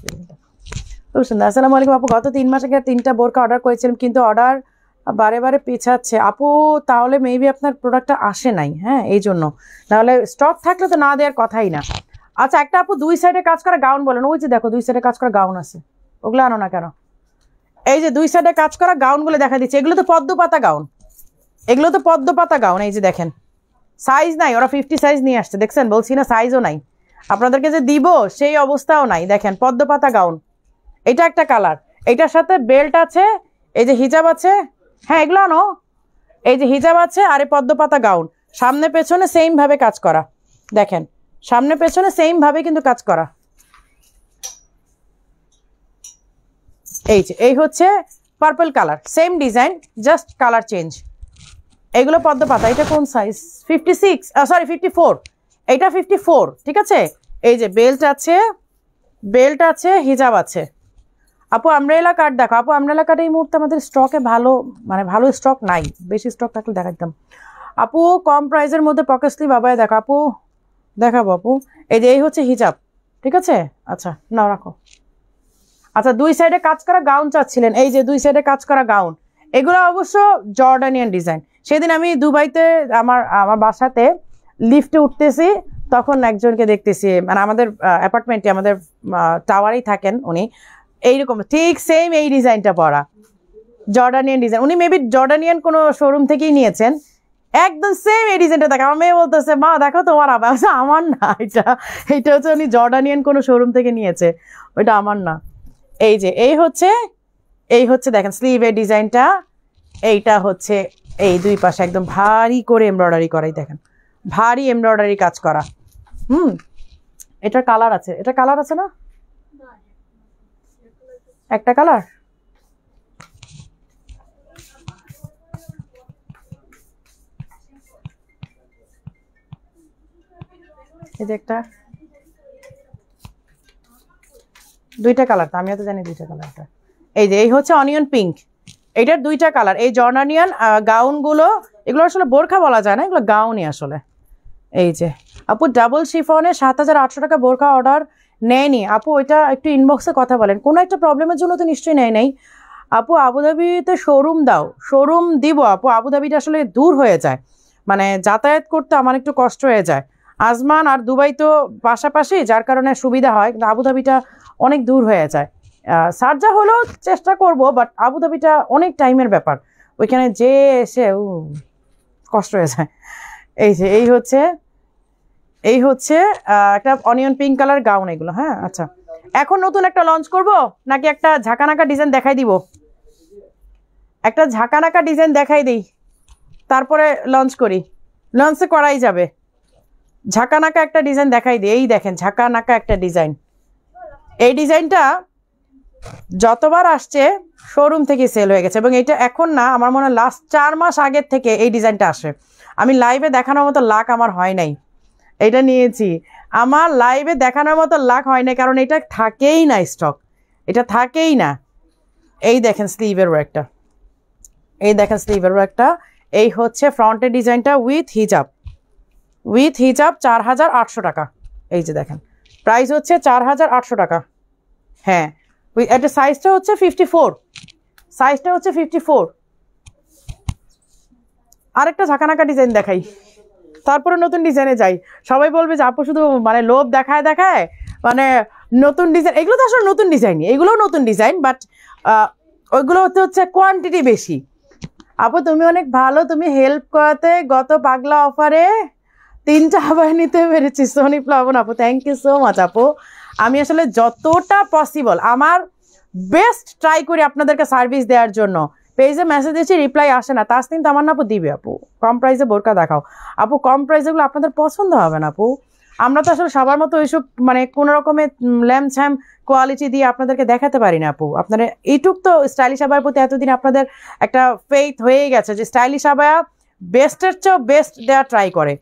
খুব সুন্দর আসসালামু আলাইকুম আপু গত তিন মাস আগে তিনটা বোরকা অর্ডার করেছিলাম কিন্তু অর্ডার বারে বারে পেছাচ্ছে আপু তাহলে মেবি আপনার প্রোডাক্টটা আসে নাই হ্যাঁ এই জন্য নাহলে স্টক থাকলে তো না দেওয়ার কথাই না আচ্ছা একটা আপু দুই সাইডে কাজ করা গাউন বলেন ওই যে দেখো দুই সাইডে কাজ করা গাউন আছে ওগুলো আনো না কেন এই যে দুই সাইডে কাজ করা গাউনগুলো দেখা দিচ্ছে এগুলো তো পদ্ম পাতা গাউন এগুলো তো পদ্ম পাতা গাউন এই যে দেখেন সাইজ নাই ওরা ফিফটি সাইজ নিয়ে আসছে দেখছেন বলছি না সাইজও নাই আপনাদেরকে যে দিব সেই অবস্থাও নাই দেখেন পদ্ম পাতা গাউন এটা একটা কালার এটার সাথে বেল্ট আছে এই যে হিজাব আছে হ্যাঁ এগুলো আনো এই যে হিজাব আছে আর এই পদ্মপাতা গাউন সামনে পেছনে সেমভাবে কাজ করা দেখেন সামনে পেছনে সেমভাবে কিন্তু কাজ করা এই যে এই হচ্ছে purple colour same design just colour change এগুলো পদ্ম পাতা এটা কোন size fifty six sorry fifty four এটা ফিফটি ফোর ঠিক আছে এই যে বেল্ট আছে বেল্ট আছে হিজাব আছে আপু আমরেলা কার্ড দেখো আপু আমরেলা কার্ড এই মুহূর্তে আমাদের স্টকে ভালো মানে ভালো স্টক নাই বেশি স্টক থাকলে দেখা দিতাম আপু কম প্রাইসের মধ্যে পকেসলি স্লিপ দেখো আপু দেখাবো আপু এই যে এই হচ্ছে হিজাব ঠিক আছে আচ্ছা নাও রাখো আচ্ছা দুই সাইডে কাজ করা গাউন চাচ্ছিলেন এই যে দুই সাইডে কাজ করা গাউন এগুলো অবশ্য জর্ডানিয়ান ডিজাইন সেদিন আমি দুবাইতে আমার আমার বাসাতে লিফটে উঠতেছি তখন একজনকে দেখতেছি মানে আমাদের অ্যাপার্টমেন্টে আমাদের টাওয়ারেই থাকেন উনি এইরকম ঠিক সেম এই ডিজাইনটা পরা জর্ডানিয়ান ডিজাইন উনি মেবি জর্ডানিয়ান কোনো শোরুম থেকেই নিয়েছেন একদম সেম এই ডিজাইনটা দেখো আমার মেয়ে বলতেছে মা দেখো তোমার আবার আমার না এটা এটা হচ্ছে উনি জর্ডানিয়ান কোনো শোরুম থেকে নিয়েছে ওইটা আমার না এই যে এই হচ্ছে এই হচ্ছে দেখেন স্লিভের ডিজাইনটা এইটা হচ্ছে এই দুই পাশে একদম ভারী করে এমব্রয়ডারি করাই দেখেন ভারী এমব্রয়ডারি কাজ করা হুম এটার কালার আছে এটা কালার আছে না একটা কালার এই যে একটা দুইটা কালার তো আমি তো জানি দুইটা কালারটা এই যে এই হচ্ছে অনিয়ন পিঙ্ক এইটার দুইটা কালার এই জর্নানিয়ান গাউনগুলো এগুলো আসলে বোরখা বলা যায় না এগুলো গাউনই আসলে এই যে আপু ডাবল শিফনের সাত হাজার আটশো টাকা বোরখা অর্ডার নেয়নি আপু ওইটা একটু ইনবক্সে কথা বলেন কোনো একটা প্রবলেমের জন্য তো নিশ্চয়ই নেয় নাই আপু আবুধাবিতে শোরুম দাও শোরুম দিব আপু আবুধাবিটা আসলে দূর হয়ে যায় মানে যাতায়াত করতে আমার একটু কষ্ট হয়ে যায় আজমান আর দুবাই তো পাশাপাশি যার কারণে সুবিধা হয় কিন্তু আবুধাবিটা অনেক দূর হয়ে যায় সার্জা হলেও চেষ্টা করব বাট আবুধাবিটা অনেক টাইমের ব্যাপার ওইখানে যে এসে কষ্ট হয়ে যায় এই যে এই হচ্ছে এই হচ্ছে একটা অনিয়ন পিঙ্ক কালার গাউন এগুলো হ্যাঁ আচ্ছা এখন নতুন একটা লঞ্চ করব নাকি একটা ঝাঁকানাকা ডিজাইন দেখাই দিব একটা ঝাঁকানাকা ডিজাইন দেখাই দিই তারপরে লঞ্চ করি লঞ্চ করাই যাবে ঝাঁকানাকা একটা ডিজাইন দেখাই দিই এই দেখেন ঝাঁকানাকা একটা ডিজাইন এই ডিজাইনটা যতবার আসছে শোরুম থেকে সেল হয়ে গেছে এবং এটা এখন না আমার মনে হয় লাস্ট চার মাস আগের থেকে এই ডিজাইনটা আসে আমি লাইভে দেখানোর মতো লাক আমার হয় নাই এটা নিয়েছি আমার লাইভে দেখানোর মতো লাখ হয় না কারণ এটা থাকেই না স্টক এটা থাকেই না এই দেখেন স্লিভের ওয়ার্কটা এই দেখেন স্লিভের ওয়ার্কটা এই হচ্ছে ফ্রন্টের ডিজাইনটা উইথ হিজাব উইথ হিজাব চার হাজার আটশো টাকা এই যে দেখেন প্রাইস হচ্ছে চার হাজার আটশো টাকা হ্যাঁ এটা সাইজটা হচ্ছে ফিফটি ফোর সাইজটা হচ্ছে ফিফটি ফোর আরেকটা ঝাঁকানাকা ডিজাইন দেখাই তারপরে নতুন ডিজাইনে যাই সবাই বলবে যে আপু শুধু মানে লোভ দেখায় দেখায় মানে নতুন ডিজাইন এগুলো তো আসলে নতুন ডিজাইন এগুলোও নতুন ডিজাইন বাট ওইগুলো হতে হচ্ছে কোয়ান্টিটি বেশি আপু তুমি অনেক ভালো তুমি হেল্প করাতে গত পাগলা অফারে তিনটা আবার নিতে পেরেছি সোনি প্লাবন আপু থ্যাংক ইউ সো মাচ আপু আমি আসলে যতটা পসিবল আমার বেস্ট ট্রাই করি আপনাদেরকে সার্ভিস দেওয়ার জন্য পেজে মেসেজ দিয়েছি রিপ্লাই আসে না আমার তামান্না আপু দিবে আপু কম প্রাইসে বোরকা দেখাও আপু কম প্রাইসেগুলো আপনাদের পছন্দ হবে না আপু আমরা তো আসলে সবার মতো ওইসব মানে কোনো রকমের ল্যাম ছ্যাম কোয়ালিটি দিয়ে আপনাদেরকে দেখাতে পারি না আপু আপনারা এইটুক তো স্টাইলিশ আবার প্রতি এতদিন আপনাদের একটা ফেইথ হয়ে গেছে যে স্টাইলিশ আবায়া বেস্টের চেয়েও বেস্ট দেওয়া ট্রাই করে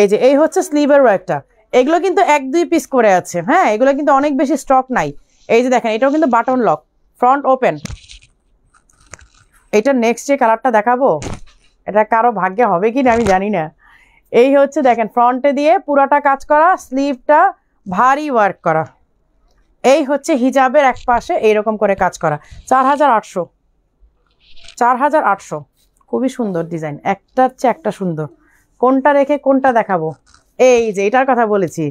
এই যে এই হচ্ছে স্লিভের ওয়ার্কটা এগুলো কিন্তু এক দুই পিস করে আছে হ্যাঁ এগুলো কিন্তু অনেক বেশি স্টক নাই এই যে দেখেন এটাও কিন্তু বাটন লক ফ্রন্ট ওপেন এটা নেক্সট যে কালারটা দেখাবো এটা কারো ভাগ্যে হবে কি না আমি জানি না এই হচ্ছে দেখেন ফ্রন্টে দিয়ে পুরাটা কাজ করা স্লিভটা ভারী ওয়ার্ক করা এই হচ্ছে হিজাবের এক পাশে এইরকম করে কাজ করা চার হাজার আটশো চার হাজার আটশো খুবই সুন্দর ডিজাইন একটার হচ্ছে একটা সুন্দর কোনটা রেখে কোনটা দেখাবো এই যে এটার কথা বলেছি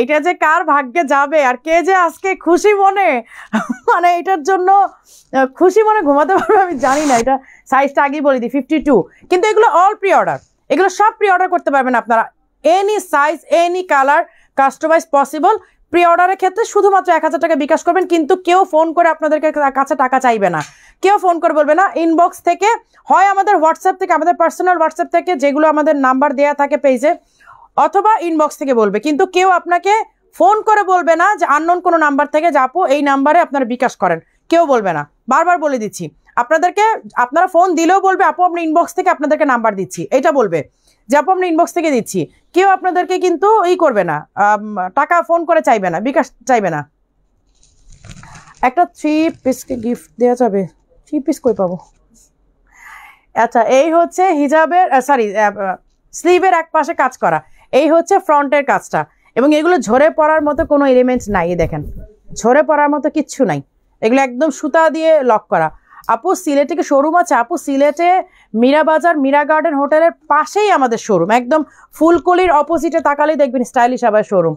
এইটা যে কার ভাগ্যে যাবে আর কে যে আজকে খুশি মনে মানে এটার জন্য খুশি মনে ঘুমাতে পারবে আমি জানি না এটা সাইজটা আগেই বলে দিই ফিফটি টু কিন্তু এগুলো অল প্রি অর্ডার এগুলো সব প্রি অর্ডার করতে পারবেন আপনারা any size any colour customise possible pre অর্ডারের ক্ষেত্রে শুধুমাত্র এক হাজার টাকা বিকাশ করবেন কিন্তু কেউ ফোন করে আপনাদেরকে কাছে টাকা চাইবে না কেউ ফোন করে বলবে না ইনবক্স থেকে হয় আমাদের হোয়াটসঅ্যাপ থেকে আমাদের পার্সোনাল হোয়াটসঅ্যাপ থেকে যেগুলো আমাদের নাম্বার দেয়া থাকে পেজে অথবা ইনবক্স থেকে বলবে কিন্তু কেউ আপনাকে ফোন করে বলবে না যে আননোন কোনো নাম্বার থেকে যাবো এই নাম্বারে আপনারা বিকাশ করেন কেউ বলবে না বারবার বলে দিচ্ছি আপনাদেরকে আপনারা ফোন দিলেও বলবে আপু আপনি ইনবক্স থেকে আপনাদেরকে নাম্বার দিচ্ছি এটা বলবে যে আপু আপনি ইনবক্স থেকে দিচ্ছি কেউ আপনাদেরকে কিন্তু ই করবে না টাকা ফোন করে চাইবে না বিকাশ চাইবে না একটা থ্রি পিসকে গিফট দেওয়া যাবে থ্রি পিস কই পাবো আচ্ছা এই হচ্ছে হিজাবের সরি স্লিভের এক পাশে কাজ করা এই হচ্ছে ফ্রন্টের কাজটা এবং এগুলো ঝরে পড়ার মতো কোনো এলিমেন্ট নাই দেখেন ঝরে পড়ার মতো কিচ্ছু নাই এগুলো একদম সুতা দিয়ে লক করা আপু সিলেটে কি শোরুম আছে আপু সিলেটে মীরা বাজার মীরা গার্ডেন হোটেলের পাশেই আমাদের শোরুম একদম ফুলকলির অপোজিটে তাকালেই দেখবেন স্টাইলিশ আবার শোরুম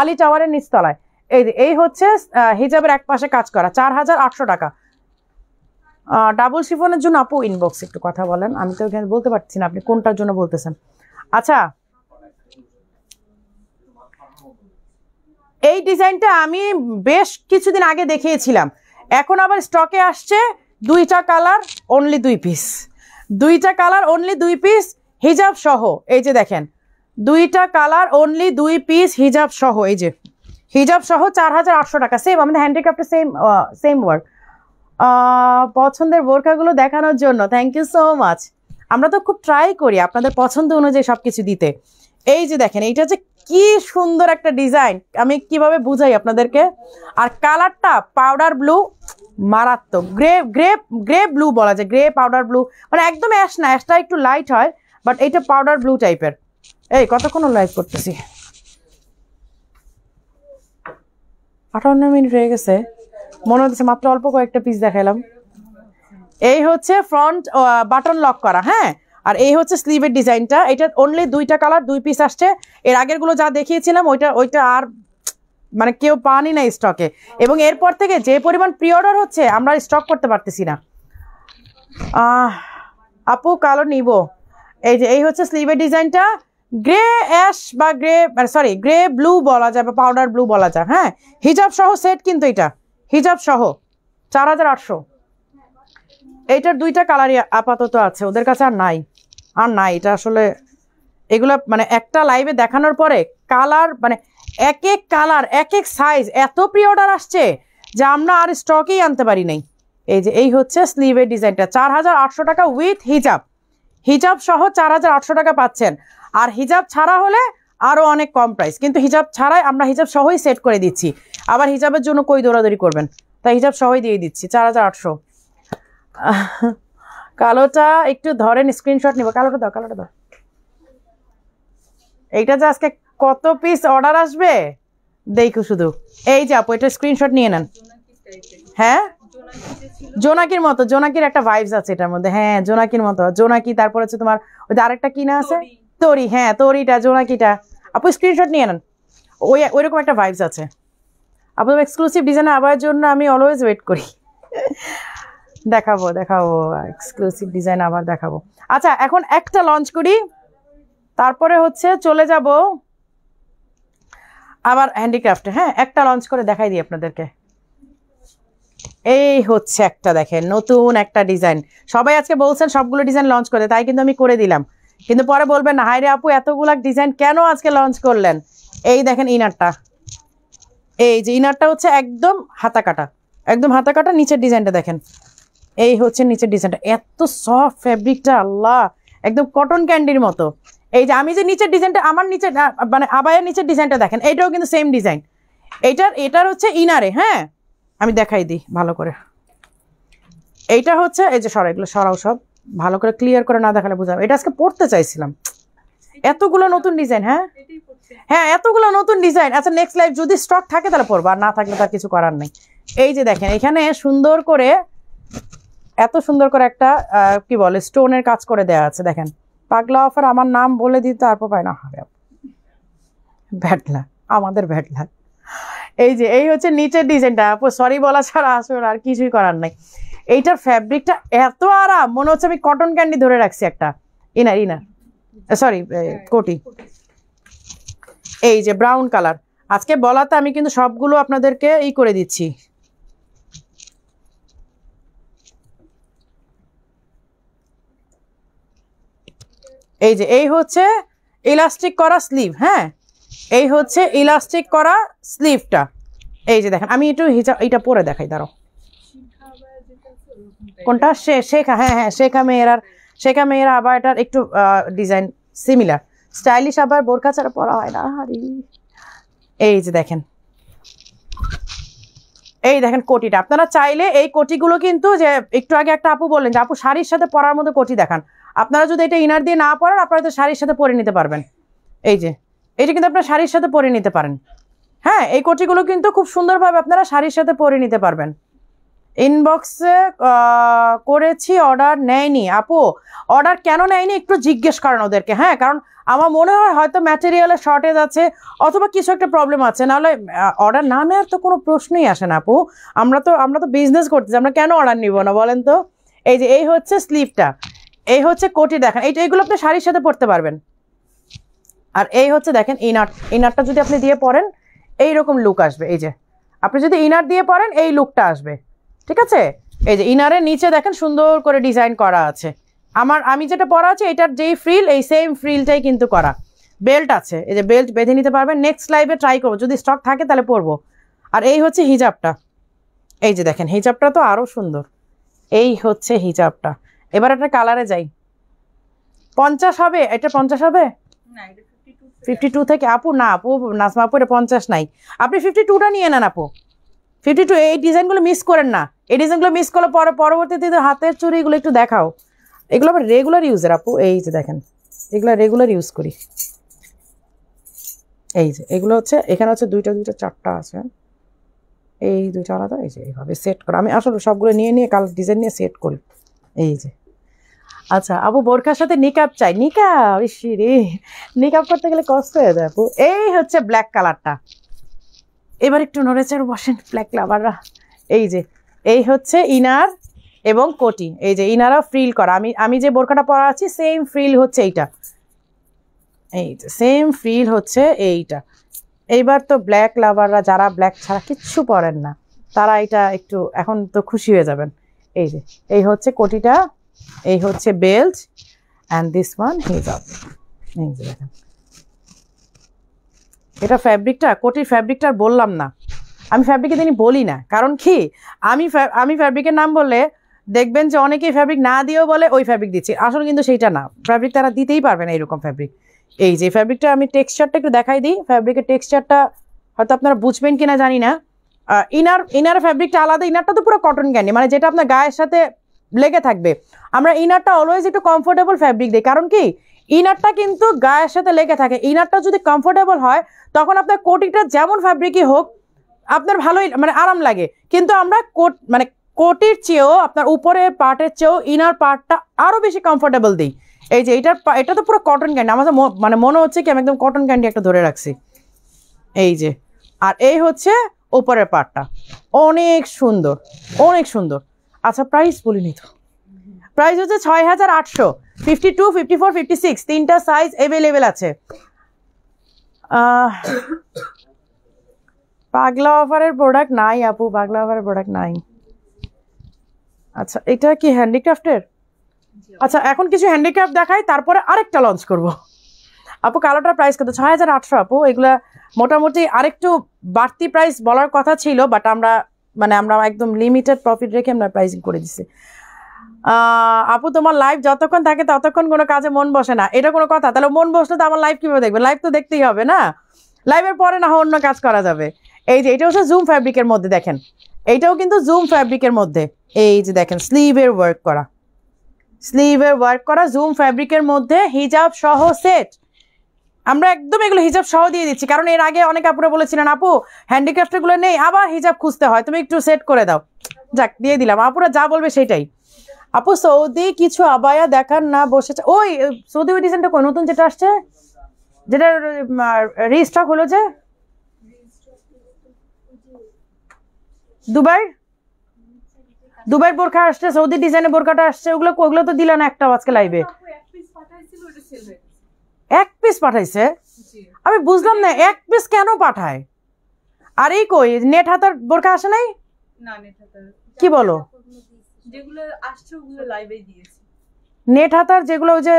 আলি টাওয়ারের নিচতলায় এই এই হচ্ছে হিজাবের এক পাশে কাজ করা চার হাজার আটশো টাকা ডাবল শিফনের জন্য আপু ইনবক্স একটু কথা বলেন আমি তো এখানে বলতে পারছি না আপনি কোনটার জন্য বলতেছেন আচ্ছা এই ডিজাইনটা আমি বেশ কিছুদিন আগে দেখিয়েছিলাম এখন আবার স্টকে আসছে দুইটা কালার অনলি দুই পিস দুইটা কালার অনলি দুই পিস হিজাব সহ এই যে দেখেন দুইটা কালার অনলি দুই পিস হিজাব সহ এই যে হিজাব সহ চার হাজার আটশো টাকা সেম আমাদের হ্যান্ডিক্রাফ্টে সেম সেম ওয়ার্ক পছন্দের বোরখাগুলো দেখানোর জন্য থ্যাংক ইউ সো মাচ আমরা তো খুব ট্রাই করি আপনাদের পছন্দ অনুযায়ী সব কিছু দিতে এই যে দেখেন এইটা যে কি সুন্দর একটা ডিজাইন আমি কিভাবে বুঝাই আপনাদেরকে আর কালারটা পাউডার ব্লু মারাত্মক গ্রে গ্রে গ্রে ব্লু বলা যায় গ্রে পাউডার ব্লু মানে একদম অ্যাশ না অ্যাশটা একটু লাইট হয় বাট এইটা পাউডার ব্লু টাইপের এই কতক্ষণ লাইভ করতেছি আঠান্ন মিনিট হয়ে গেছে মনে হচ্ছে মাত্র অল্প কয়েকটা পিস দেখালাম এই হচ্ছে ফ্রন্ট বাটন লক করা হ্যাঁ আর এই হচ্ছে স্লিভের ডিজাইনটা এটা অনলি দুইটা কালার দুই পিস আসছে এর আগেরগুলো যা দেখিয়েছিলাম ওইটা ওইটা আর মানে কেউ পানি না স্টকে এবং এরপর থেকে যে পরিমাণ প্রি অর্ডার হচ্ছে আমরা স্টক করতে পারতেছি না আপু কালো নিব এই যে এই হচ্ছে স্লিভের ডিজাইনটা গ্রে অ্যাশ বা গ্রে মানে সরি গ্রে ব্লু বলা যায় বা পাউডার ব্লু বলা যায় হ্যাঁ হিজাব সহ সেট কিন্তু এটা হিজাব সহ চার হাজার আটশো এইটার দুইটা কালারই আপাতত আছে ওদের কাছে আর নাই আর নাই এটা আসলে এগুলো মানে একটা লাইভে দেখানোর পরে কালার মানে এক এক কালার এক এক সাইজ এত প্রি অর্ডার আসছে যে আমরা আর স্টকেই আনতে পারি নাই এই যে এই হচ্ছে স্লিভের ডিজাইনটা চার হাজার আটশো টাকা উইথ হিজাব হিজাব সহ চার হাজার আটশো টাকা পাচ্ছেন আর হিজাব ছাড়া হলে আরও অনেক কম প্রাইস কিন্তু হিজাব ছাড়াই আমরা হিজাব সহই সেট করে দিচ্ছি আবার হিজাবের জন্য কই দৌড়াদৌড়ি করবেন তাই হিজাব সহই দিয়ে দিচ্ছি চার হাজার আটশো কালোটা একটু ধরেন স্ক্রিনশট নিব কালোটা দাও কালোটা দাও এইটা যে আজকে কত পিস অর্ডার আসবে দেখো শুধু এই যে আপু এটা স্ক্রিনশট নিয়ে নেন হ্যাঁ জোনাকির মতো জোনাকির একটা ভাইবস আছে এটার মধ্যে হ্যাঁ জোনাকির মতো জোনাকি তারপর হচ্ছে তোমার ওই যে আরেকটা কিনা আছে তরি হ্যাঁ তরিটা জোনাকিটা আপু স্ক্রিনশট নিয়ে নেন ওই ওইরকম একটা ভাইবস আছে আপু এক্সক্লুসিভ ডিজাইন আবার জন্য আমি অলওয়েজ ওয়েট করি দেখাবো দেখাবো এক্সক্লুসিভ ডিজাইন আবার দেখাবো আচ্ছা এখন একটা লঞ্চ করি তারপরে হচ্ছে চলে যাব আবার হ্যান্ডিক্রাফটে হ্যাঁ একটা লঞ্চ করে দেখাই দিই আপনাদেরকে এই হচ্ছে একটা দেখেন নতুন একটা ডিজাইন সবাই আজকে বলছেন সবগুলো ডিজাইন লঞ্চ করে তাই কিন্তু আমি করে দিলাম কিন্তু পরে বলবেন না হাইরে আপু এতগুলা ডিজাইন কেন আজকে লঞ্চ করলেন এই দেখেন ইনারটা এই যে ইনারটা হচ্ছে একদম হাতা কাটা একদম হাতা কাটা নিচের ডিজাইনটা দেখেন এই হচ্ছে নিচে ডিজাইনটা এত সফট ফ্যাব্রিকটা আল্লাহ একদম কটন ক্যান্ডির মতো এই যে আমি যে নিচের ডিজাইনটা আমার নিচে মানে আবায়ের নিচের ডিজাইনটা দেখেন এটাও কিন্তু সেম ডিজাইন এইটার এটার হচ্ছে ইনারে হ্যাঁ আমি দেখাই দিই ভালো করে এইটা হচ্ছে এই যে সরা এগুলো সরাও সব ভালো করে ক্লিয়ার করে না দেখালে বুঝাবো এটা আজকে পড়তে চাইছিলাম এতগুলো নতুন ডিজাইন হ্যাঁ হ্যাঁ এতগুলো নতুন ডিজাইন আচ্ছা নেক্সট লাইফ যদি স্টক থাকে তাহলে পরবো আর না থাকলে তার কিছু করার নেই এই যে দেখেন এখানে সুন্দর করে এত সুন্দর করে একটা কি বলে স্টোনের কাজ করে দেয়া আছে দেখেন পাগলা অফার আমার নাম বলে দিই তারপর পাই না হবে ভ্যাটলা আমাদের ভ্যাটলা এই যে এই হচ্ছে নিচের ডিজাইনটা আপু সরি বলা ছাড়া আসলে আর কিছুই করার নাই এইটার ফ্যাব্রিকটা এত আরাম মনে হচ্ছে আমি কটন ক্যান্ডি ধরে রাখছি একটা ইনার ইনার সরি হ্যাঁ, হ্যাঁ, কোটি এই যে ব্রাউন কালার আজকে বলাতে আমি কিন্তু সবগুলো আপনাদেরকে ই করে দিচ্ছি এই যে এই হচ্ছে ইলাস্টিক করা স্লিভ হ্যাঁ এই হচ্ছে ইলাস্টিক করা স্লিভটা এই যে দেখেন আমি একটু হিজাব এইটা পরে দেখাই দাঁড়ো কোনটা সে শেখা হ্যাঁ হ্যাঁ শেখা মেয়েরার শেখা মেয়েরা আবার এটার একটু ডিজাইন সিমিলার স্টাইলিশ আবার বোরখা ছাড়া পরা হয় না হারি এই যে দেখেন এই দেখেন কোটিটা আপনারা চাইলে এই কোটিগুলো কিন্তু যে একটু আগে একটা আপু বললেন যে আপু শাড়ির সাথে পরার মতো কোটি দেখান আপনারা যদি এটা ইনার দিয়ে না পরেন আপনারা তো শাড়ির সাথে পরে নিতে পারবেন এই যে এটা কিন্তু আপনারা শাড়ির সাথে পরে নিতে পারেন হ্যাঁ এই কোটিগুলো কিন্তু খুব সুন্দরভাবে আপনারা শাড়ির সাথে পরে নিতে পারবেন ইনবক্সে করেছি অর্ডার নেয়নি আপু অর্ডার কেন নেয়নি একটু জিজ্ঞেস করেন ওদেরকে হ্যাঁ কারণ আমার মনে হয় হয়তো ম্যাটেরিয়ালের শর্টেজ আছে অথবা কিছু একটা প্রবলেম আছে নাহলে অর্ডার না নেওয়ার তো কোনো প্রশ্নই আসে না আপু আমরা তো আমরা তো বিজনেস করতেছি আমরা কেন অর্ডার নিব না বলেন তো এই যে এই হচ্ছে স্লিপটা এই হচ্ছে কোটি দেখেন এইটা এগুলো আপনি শাড়ির সাথে পরতে পারবেন আর এই হচ্ছে দেখেন ইনার ইনারটা যদি আপনি দিয়ে পরেন এই রকম লুক আসবে এই যে আপনি যদি ইনার দিয়ে পরেন এই লুকটা আসবে ঠিক আছে এই যে ইনারের নিচে দেখেন সুন্দর করে ডিজাইন করা আছে আমার আমি যেটা পরা আছে এটার যেই ফ্রিল এই সেম ফ্রিলটাই কিন্তু করা বেল্ট আছে এই যে বেল্ট বেঁধে নিতে পারবেন নেক্সট লাইভে ট্রাই করবো যদি স্টক থাকে তাহলে পরবো আর এই হচ্ছে হিজাবটা এই যে দেখেন হিজাবটা তো আরও সুন্দর এই হচ্ছে হিজাবটা এবার একটা কালারে যাই পঞ্চাশ হবে এটা পঞ্চাশ হবে ফিফটি টু থেকে আপু না আপু নাচ আপু এটা পঞ্চাশ নাই আপনি ফিফটি টুটা নিয়ে নেন আপু ফিফটি টু এই ডিজাইনগুলো মিস করেন না এই ডিজাইনগুলো মিস করলে পরে পরবর্তীতে হাতের চুরি এগুলো একটু দেখাও এগুলো আবার রেগুলার ইউজের আপু এই যে দেখেন এগুলো রেগুলার ইউজ করি এই যে এগুলো হচ্ছে এখানে হচ্ছে দুইটা দুইটা চারটা আছে এই দুইটা আলাদা এই যে এইভাবে সেট করা আমি আসলে সবগুলো নিয়ে নিয়ে কাল ডিজাইন নিয়ে সেট করি এই যে আচ্ছা আপু বোরখার সাথে নিকাপ চাই নিকাপ ইসিরে নিকাপ করতে গেলে কষ্ট হয়ে যায় আপু এই হচ্ছে ব্ল্যাক কালারটা এবার একটু নড়েচড় বসেন ব্ল্যাক লাভাররা এই যে এই হচ্ছে ইনার এবং কোটি এই যে ইনারাও ফ্রিল করা আমি আমি যে বোরখাটা পরা আছি সেম ফ্রিল হচ্ছে এইটা এই যে সেম ফ্রিল হচ্ছে এইটা এইবার তো ব্ল্যাক লাভাররা যারা ব্ল্যাক ছাড়া কিচ্ছু পরেন না তারা এটা একটু এখন তো খুশি হয়ে যাবেন এই যে এই হচ্ছে কোটিটা এই হচ্ছে belt and this one his up এটা ফ্যাব্রিকটা কোটির ফ্যাব্রিকটা বললাম না আমি ফ্যাব্রিকে তিনি বলি না কারণ কি আমি আমি ফ্যাব্রিকের নাম বললে দেখবেন যে অনেকেই ফ্যাব্রিক না দিয়েও বলে ওই ফ্যাব্রিক দিচ্ছি আসলে কিন্তু সেইটা না ফ্যাব্রিক তারা দিতেই পারবে না এরকম ফ্যাব্রিক এই যে ফ্যাব্রিকটা আমি টেক্সচারটা একটু দেখাই দিই ফ্যাব্রিকের টেক্সচারটা হয়তো আপনারা বুঝবেন কিনা জানি না ইনার ইনার ফ্যাব্রিকটা আলাদা ইনারটা তো পুরো কটন ক্যান্ডি মানে যেটা আপনার গায়ের সাথে লেগে থাকবে আমরা ইনারটা অলওয়েজ একটু কমফোর্টেবল ফ্যাব্রিক দিই কারণ কি ইনারটা কিন্তু গায়ের সাথে লেগে থাকে ইনারটা যদি কমফোর্টেবল হয় তখন আপনার কোটিটা যেমন ফ্যাব্রিকই হোক আপনার ভালোই মানে আরাম লাগে কিন্তু আমরা কোট মানে কোটির চেয়েও আপনার উপরের পার্টের চেয়েও ইনার পার্টটা আরও বেশি কমফোর্টেবল দিই এই যে এইটার এটা তো পুরো কটন ক্যান্ডি আমার মানে মনে হচ্ছে কি আমি একদম কটন ক্যান্ডি একটা ধরে রাখছি এই যে আর এই হচ্ছে উপরের পার্টটা অনেক সুন্দর অনেক সুন্দর আচ্ছা প্রাইস বলিনি তো প্রাইস হচ্ছে ছয় হাজার আটশো fifty two fifty four fifty six তিনটা সাইজ অ্যাভেলেবেল আছে পাগলা অফারের প্রোডাক্ট নাই আপু পাগলা অফারের প্রোডাক্ট নাই আচ্ছা এটা কি হ্যান্ডিক্রাফটের আচ্ছা এখন কিছু হ্যান্ডিক্রাফ্ট দেখাই তারপরে আরেকটা লঞ্চ করব আপু কালোটার প্রাইস কত ছয় হাজার আটশো আপু এগুলা মোটামুটি আরেকটু বাড়তি প্রাইস বলার কথা ছিল বাট আমরা মানে আমরা একদম লিমিটেড প্রফিট রেখে আমরা প্রাইসিং করে দিছি আপু তোমার লাইফ যতক্ষণ থাকে ততক্ষণ কোনো কাজে মন বসে না এটা কোনো কথা তাহলে মন বসলে তো আমার লাইফ কীভাবে দেখবে লাইফ তো দেখতেই হবে না লাইভের পরে না অন্য কাজ করা যাবে এই যে এটা হচ্ছে জুম ফ্যাব্রিকের মধ্যে দেখেন এইটাও কিন্তু জুম ফ্যাব্রিকের মধ্যে এই যে দেখেন স্লিভের ওয়ার্ক করা স্লিভের ওয়ার্ক করা জুম ফ্যাব্রিকের মধ্যে হিজাব সহ সেট আমরা একদম এগুলো হিজাব সহ দিয়ে দিচ্ছি কারণ এর আগে অনেক আপুরা বলেছিলেন আপু হ্যান্ডিক্রাফ্টগুলো নেই আবার হিজাব খুঁজতে হয় তুমি একটু সেট করে দাও যাক দিয়ে দিলাম আপুরা যা বলবে সেটাই আপু সৌদি কিছু আবায়া দেখার না বসেছে ওই সৌদি ওই ডিজাইনটা কোন নতুন যেটা আসছে যেটা রিস্টক হলো যে দুবাই দুবাই বোরখা আসছে সৌদি ডিজাইনের বোরখাটা আসছে ওগুলো ওগুলো তো দিলাম একটা আজকে লাইভে এক পিস পাঠাইছে আমি বুঝলাম না এক পিস কেন পাঠায় আর এই কই নেট হাতার বোরকা আসে নাই কি বলো নেট হাতার যেগুলো ওই যে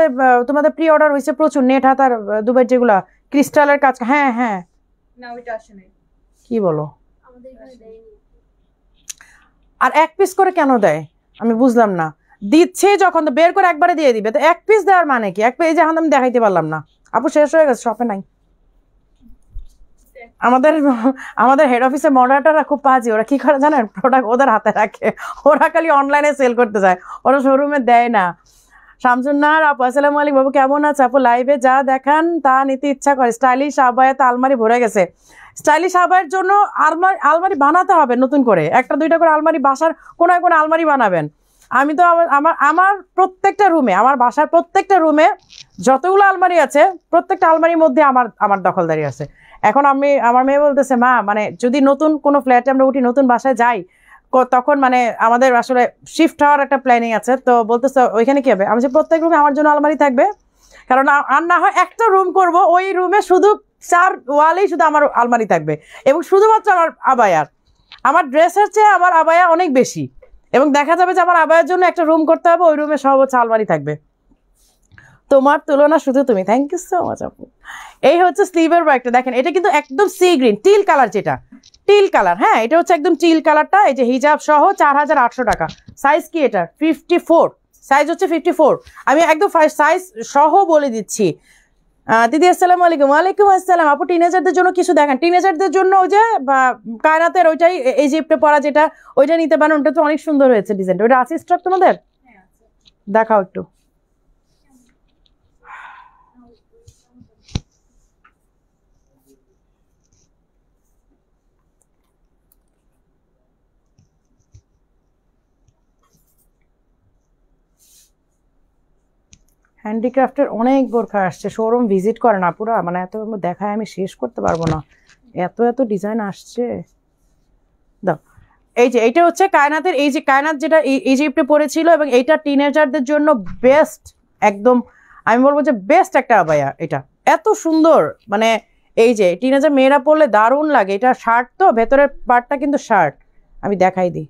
তোমাদের প্রি অর্ডার হয়েছে প্রচুর নেট হাতার দুবার যেগুলো ক্রিস্টালের কাজ হ্যাঁ হ্যাঁ কি বলো আর এক পিস করে কেন দেয় আমি বুঝলাম না দিচ্ছে যখন বের করে একবারে দিয়ে দিবে তো এক পিস দেওয়ার মানে কি এক পিস আমি দেখাইতে পারলাম না আপু শেষ হয়ে গেছে শপে নাই আমাদের আমাদের হেড অফিসে মডারটারা খুব পাজি ওরা কি করে জানেন প্রোডাক্ট ওদের হাতে রাখে ওরা খালি অনলাইনে সেল করতে যায় ওরা শোরুমে দেয় না শামসুন্নার আপু আসসালামু আলাইকুম বাবু কেমন আছে আপু লাইভে যা দেখান তা নিতে ইচ্ছা করে স্টাইলিশ আবায়াত আলমারি ভরে গেছে স্টাইলিশ আবায়ের জন্য আলমারি আলমারি বানাতে হবে নতুন করে একটা দুইটা করে আলমারি বাসার কোনো কোনো আলমারি বানাবেন আমি তো আমার আমার প্রত্যেকটা রুমে আমার বাসার প্রত্যেকটা রুমে যতগুলো আলমারি আছে প্রত্যেকটা আলমারির মধ্যে আমার আমার দখলদারি আছে এখন আমি আমার মেয়ে বলতেছে মা মানে যদি নতুন কোনো ফ্ল্যাটে আমরা উঠি নতুন বাসায় যাই তখন মানে আমাদের আসলে শিফট হওয়ার একটা প্ল্যানিং আছে তো বলতেছে ওইখানে কী হবে আমি যে প্রত্যেক রুমে আমার জন্য আলমারি থাকবে কারণ আর না হয় একটা রুম করব ওই রুমে শুধু চার ওয়ালেই শুধু আমার আলমারি থাকবে এবং শুধুমাত্র আমার আবায়ার আমার ড্রেসের চেয়ে আমার আবায়া অনেক বেশি এবং দেখা যাবে যে আমার আবায়ের জন্য একটা রুম করতে হবে ওই রুমে সব হচ্ছে আলমারি থাকবে তোমার তুলনা শুধু তুমি থ্যাংক ইউ সো মাচ আপু এই হচ্ছে স্লিভের ব্যাগটা দেখেন এটা কিন্তু একদম সি গ্রিন টিল কালার যেটা টিল কালার হ্যাঁ এটা হচ্ছে একদম টিল কালারটা এই যে হিজাব সহ চার হাজার আটশো টাকা সাইজ কি এটা ফিফটি ফোর সাইজ হচ্ছে ফিফটি ফোর আমি একদম সাইজ সহ বলে দিচ্ছি দিদি আসসালামু আলাইকুম ওয়ালাইকুম আসসালাম আপু টিনেজারদের জন্য কিছু দেখান টিনেজারদের জন্য ওই যে কায়নাতের ওইটাই এই জিপটে পরা যেটা ওইটা নিতে পারেন ওটা তো অনেক সুন্দর হয়েছে ডিজাইনটা ওটা আছে স্টক তোমাদের হ্যাঁ, দেখাও একটু হ্যান্ডিক্রাফটের অনেক গোর্খা আসছে শোরুম ভিজিট করে না পুরো মানে এত দেখায় আমি শেষ করতে পারবো না এত এত ডিজাইন আসছে দাও এই যে এইটা হচ্ছে কায়নাথের এই যে কায়নাথ যেটা ইজিপ্টে পড়েছিল এবং এইটা টিনেজারদের জন্য বেস্ট একদম আমি বলবো যে বেস্ট একটা আবায়া এটা এত সুন্দর মানে এই যে টিনেজার মেয়েরা পরলে দারুণ লাগে এটা শার্ট তো ভেতরের পার্টটা কিন্তু শার্ট আমি দেখাই দিই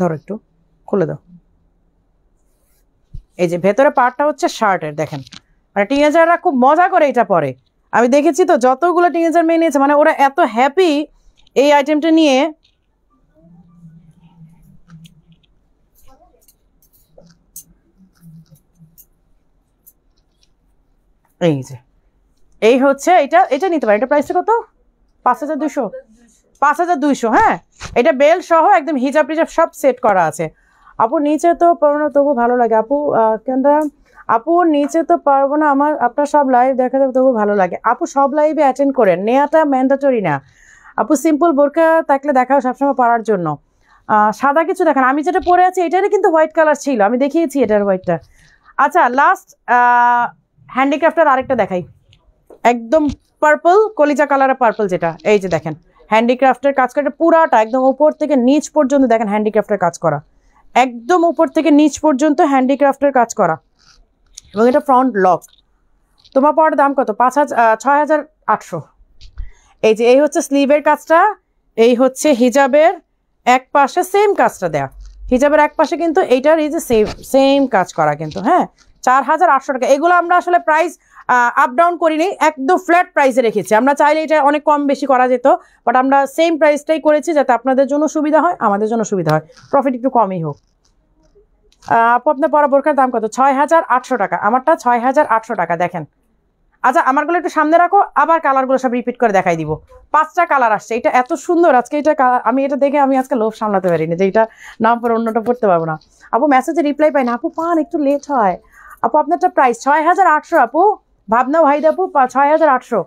ধরো একটু খুলে দাও এই যে ভেতরে পার্টটা হচ্ছে শার্টের দেখেন মানে টিনেজাররা খুব মজা করে এটা পরে আমি দেখেছি তো যতগুলো টিনেজার মেয়ে নিয়েছে মানে ওরা এত হ্যাপি এই আইটেমটা নিয়ে এই যে এই হচ্ছে এটা এটা নিতে পারে এটা প্রাইসটা কত পাঁচ হাজার দুশো পাঁচ হাজার দুইশো হ্যাঁ এটা বেল সহ একদম হিজাব টিজাব সব সেট করা আছে আপু নিচে তো পারবো না তবু ভালো লাগে আপু কেন্দ্রা আপু নিচে তো পারবো না আমার আপনার সব লাইভ দেখা যাবে তবু ভালো লাগে আপু সব লাইভে অ্যাটেন্ড করেন নেয়াটা ম্যান্ডেটরি না আপু সিম্পল বোরকা থাকলে দেখাও সবসময় পারার জন্য সাদা কিছু দেখান আমি যেটা পরে আছি এটারই কিন্তু হোয়াইট কালার ছিল আমি দেখিয়েছি এটার হোয়াইটটা আচ্ছা লাস্ট হ্যান্ডিক্রাফটার আরেকটা দেখাই একদম পার্পল কলিজা কালারের পার্পল যেটা এই যে দেখেন হ্যান্ডিক্রাফটের কাজ করাটা পুরাটা একদম উপর থেকে নিচ পর্যন্ত দেখেন হ্যান্ডিক্রাফটের কাজ করা একদম উপর থেকে নিচ পর্যন্ত হ্যান্ডিক্রাফটের কাজ করা এবং এটা ফ্রন্ট লক তোমার পাওয়ার দাম কত পাঁচ হাজার ছয় হাজার আটশো এই যে এই হচ্ছে স্লিভের কাজটা এই হচ্ছে হিজাবের এক পাশে সেম কাজটা দেয়া হিজাবের এক পাশে কিন্তু এইটার এই যে সেম সেম কাজ করা কিন্তু হ্যাঁ চার হাজার আটশো টাকা এগুলো আমরা আসলে প্রাইস আপ ডাউন করিনি একদম ফ্ল্যাট প্রাইসে রেখেছি আমরা চাইলে এটা অনেক কম বেশি করা যেত বাট আমরা সেম প্রাইসটাই করেছি যাতে আপনাদের জন্য সুবিধা হয় আমাদের জন্য সুবিধা হয় প্রফিট একটু কমই হোক আপু আপনার পরা বোরখার দাম কত ছয় হাজার আটশো টাকা আমারটা ছয় হাজার আটশো টাকা দেখেন আচ্ছা আমারগুলো একটু সামনে রাখো আবার কালারগুলো সব রিপিট করে দেখাই দিব পাঁচটা কালার আসছে এটা এত সুন্দর আজকে এটা আমি এটা দেখে আমি আজকে লোভ সামলাতে পারিনি যে এটা নাম পরে অন্যটা পড়তে পারবো না আপু মেসেজে রিপ্লাই পাই না আপু পান একটু লেট হয় আপু আপনারটা প্রাইস ছয় হাজার আটশো আপু ভাবনা ভাইদাপু ছয় হাজার আটশো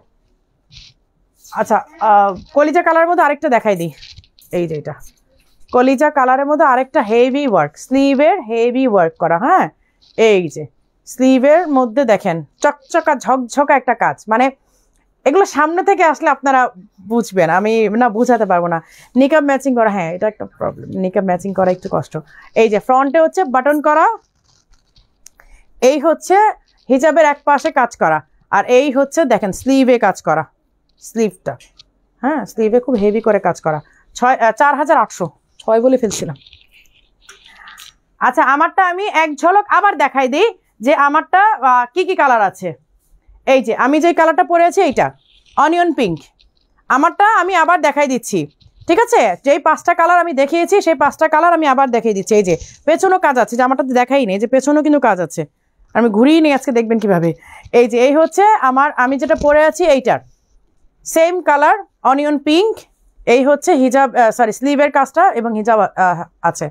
আচ্ছা কলিজা কালারের মধ্যে আরেকটা দেখাই দিই এই যে এটা কলিজা কালারের মধ্যে আরেকটা হেভি ওয়ার্ক স্লিভের হেভি ওয়ার্ক করা হ্যাঁ এই যে স্লিভের মধ্যে দেখেন চকচকা ঝকঝকা একটা কাজ মানে এগুলো সামনে থেকে আসলে আপনারা বুঝবেন আমি না বুঝাতে পারবো না নিকাপ ম্যাচিং করা হ্যাঁ এটা একটা প্রবলেম নিকাপ ম্যাচিং করা একটু কষ্ট এই যে ফ্রন্টে হচ্ছে বাটন করা এই হচ্ছে হিজাবের এক পাশে কাজ করা আর এই হচ্ছে দেখেন স্লিভে কাজ করা স্লিভটা হ্যাঁ স্লিভে খুব হেভি করে কাজ করা ছয় চার হাজার আটশো ছয় বলে ফেলছিলাম আচ্ছা আমারটা আমি এক ঝলক আবার দেখাই দিই যে আমারটা কি কি কালার আছে এই যে আমি যে কালারটা পরে আছি এইটা অনিয়ন পিঙ্ক আমারটা আমি আবার দেখাই দিচ্ছি ঠিক আছে যেই পাঁচটা কালার আমি দেখিয়েছি সেই পাঁচটা কালার আমি আবার দেখিয়ে দিচ্ছি এই যে পেছনও কাজ আছে যে আমারটা দেখাই নেই যে পেছনও কিন্তু কাজ আছে আমি ঘুরিয়ে নিই আজকে দেখবেন কিভাবে এই যে এই হচ্ছে আমার আমি যেটা পরে আছি এইটার সেম কালার অনিয়ন পিঙ্ক এই হচ্ছে হিজাব সরি স্লিভের কাজটা এবং হিজাব আছে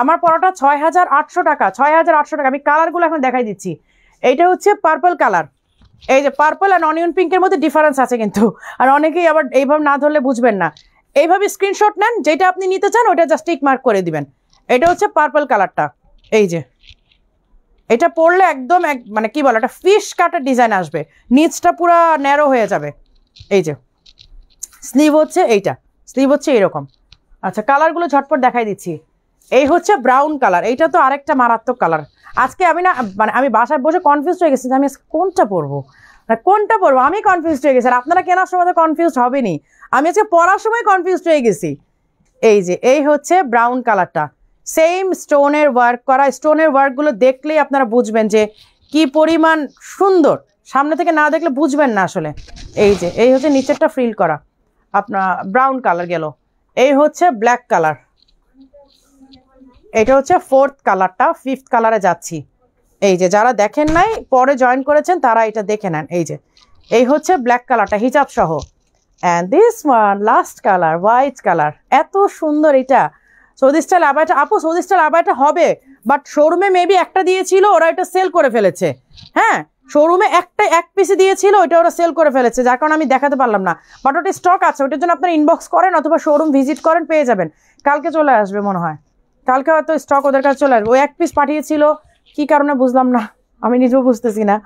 আমার পরোটা ছয় হাজার আটশো টাকা ছয় হাজার আটশো টাকা আমি কালারগুলো এখন দেখাই দিচ্ছি এইটা হচ্ছে পার্পল কালার এই যে পার্পল অ্যান্ড অনিয়ন পিঙ্কের মধ্যে ডিফারেন্স আছে কিন্তু আর অনেকেই আবার এইভাবে না ধরলে বুঝবেন না এইভাবে স্ক্রিনশট নেন যেটা আপনি নিতে চান ওটা জাস্ট টিক মার্ক করে দিবেন এটা হচ্ছে পার্পল কালারটা এই যে এটা পরলে একদম এক মানে কি বলো একটা ফিশ কাটার ডিজাইন আসবে নিচটা পুরো ন্যারো হয়ে যাবে এই যে স্লিভ হচ্ছে এইটা স্লিভ হচ্ছে এরকম আচ্ছা কালারগুলো ঝটপট দেখাই দিচ্ছি এই হচ্ছে ব্রাউন কালার এইটা তো আরেকটা মারাত্মক কালার আজকে আমি না মানে আমি বাসায় বসে কনফিউজ হয়ে গেছি যে আমি কোনটা পরবো মানে কোনটা পরবো আমি কনফিউজ হয়ে গেছি আর আপনারা কেনার সময় তো কনফিউজ হবেনি আমি আজকে পড়ার সময় কনফিউজ হয়ে গেছি এই যে এই হচ্ছে ব্রাউন কালারটা সেম স্টোনের ওয়ার্ক করা স্টোনের ওয়ার্কগুলো দেখলেই আপনারা বুঝবেন যে কি পরিমাণ সুন্দর সামনে থেকে না দেখলে বুঝবেন না আসলে এই যে এই হচ্ছে নিচেরটা ফ্রিল করা আপনার ব্রাউন কালার গেল এই হচ্ছে ব্ল্যাক কালার এটা হচ্ছে ফোর্থ কালারটা ফিফথ কালারে যাচ্ছি এই যে যারা দেখেন নাই পরে জয়েন করেছেন তারা এটা দেখে নেন এই যে এই হচ্ছে ব্ল্যাক কালারটা হিজাব সহ and this one last colour white colour এত সুন্দর এটা সৌদি স্টাইল আবাইটা আপু সৌদি স্টাইল আবাইটা হবে বাট শোরুমে মেবি একটা দিয়েছিল ওরা এটা সেল করে ফেলেছে হ্যাঁ শোরুমে একটা এক পিসে দিয়েছিল ওইটা ওরা সেল করে ফেলেছে যার কারণে আমি দেখাতে পারলাম না বাট ওটা স্টক আছে ওটার জন্য আপনার ইনবক্স করেন অথবা শোরুম ভিজিট করেন পেয়ে যাবেন কালকে চলে আসবে মনে হয় কালকে হয়তো স্টক ওদের কাছে চলে আসবে ওই এক পিস পাঠিয়েছিল কি কারণে বুঝলাম না আমি নিজেও বুঝতেছি না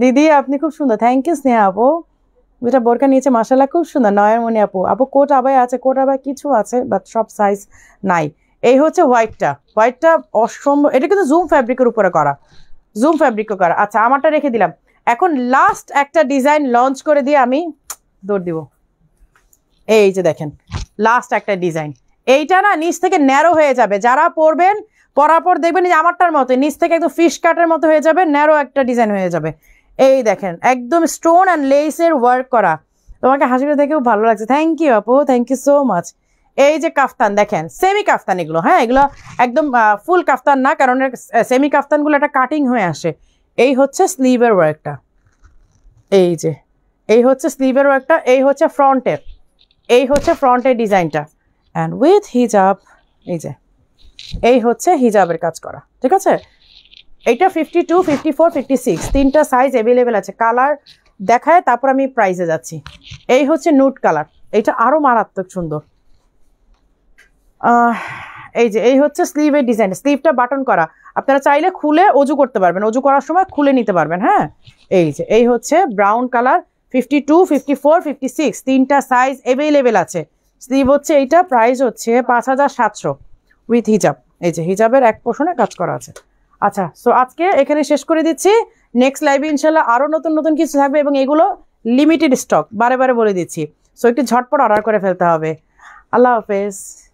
দিদি আপনি খুব সুন্দর থ্যাংক ইউ স্নেহা আপু যেটা বোরকা নিয়েছে মাসালা খুব সুন্দর নয়ের মনে আপু আপু কোট আবাই আছে কোট আবাই কিছু আছে বাট সব সাইজ নাই এই হচ্ছে হোয়াইটটা হোয়াইটটা অসম্ভব এটা কিন্তু জুম ফ্যাব্রিকের উপরে করা জুম ফ্যাব্রিকও করা আচ্ছা আমারটা রেখে দিলাম এখন লাস্ট একটা ডিজাইন লঞ্চ করে দিয়ে আমি দৌড় দিব এই যে দেখেন লাস্ট একটা ডিজাইন এইটা না নিচ থেকে ন্যারো হয়ে যাবে যারা পরবেন পরার পর দেখবেন যে আমারটার মতো নিচ থেকে একদম ফিশ কাটের মতো হয়ে যাবে ন্যারো একটা ডিজাইন হয়ে যাবে এই দেখেন একদম স্টোন অ্যান্ড লেসের ওয়ার্ক করা তোমাকে হাসিটা দেখেও ভালো লাগছে থ্যাংক ইউ আপু থ্যাংক ইউ সো মাচ এই যে কাফতান দেখেন সেমি কাফতান এগুলো হ্যাঁ এগুলো একদম ফুল কাফতান না কারণ সেমি কাফতানগুলো একটা কাটিং হয়ে আসে এই হচ্ছে স্লিভের ওয়ার্কটা এই যে এই হচ্ছে স্লিভের ওয়ার্কটা এই হচ্ছে ফ্রন্টের এই হচ্ছে ফ্রন্টের ডিজাইনটা অ্যান্ড উইথ হিজাব এই যে এই হচ্ছে হিজাবের কাজ করা ঠিক আছে এইটা fifty two fifty four fifty six তিনটা সাইজ অ্যাভেলেবেল আছে কালার দেখায় তারপর আমি প্রাইসে যাচ্ছি এই হচ্ছে নুট কালার এটা আরও মারাত্মক সুন্দর এই যে এই হচ্ছে স্লিভের ডিজাইন স্লিভটা বাটন করা আপনারা চাইলে খুলে অজু করতে পারবেন অজু করার সময় খুলে নিতে পারবেন হ্যাঁ এই যে এই হচ্ছে brown colour fifty two fifty four fifty six তিনটা সাইজ অ্যাভেলেবেল আছে স্লিভ হচ্ছে এইটা প্রাইস হচ্ছে পাঁচ হাজার সাতশো উইথ হিজাব এই যে হিজাবের এক পোষণে কাজ করা আছে আচ্ছা সো আজকে এখানে শেষ করে দিচ্ছি নেক্সট লাইভে ইনশাল্লাহ আরও নতুন নতুন কিছু থাকবে এবং এগুলো লিমিটেড স্টক বারে বারে বলে দিচ্ছি সো একটু ঝটপট অর্ডার করে ফেলতে হবে আল্লাহ হাফেজ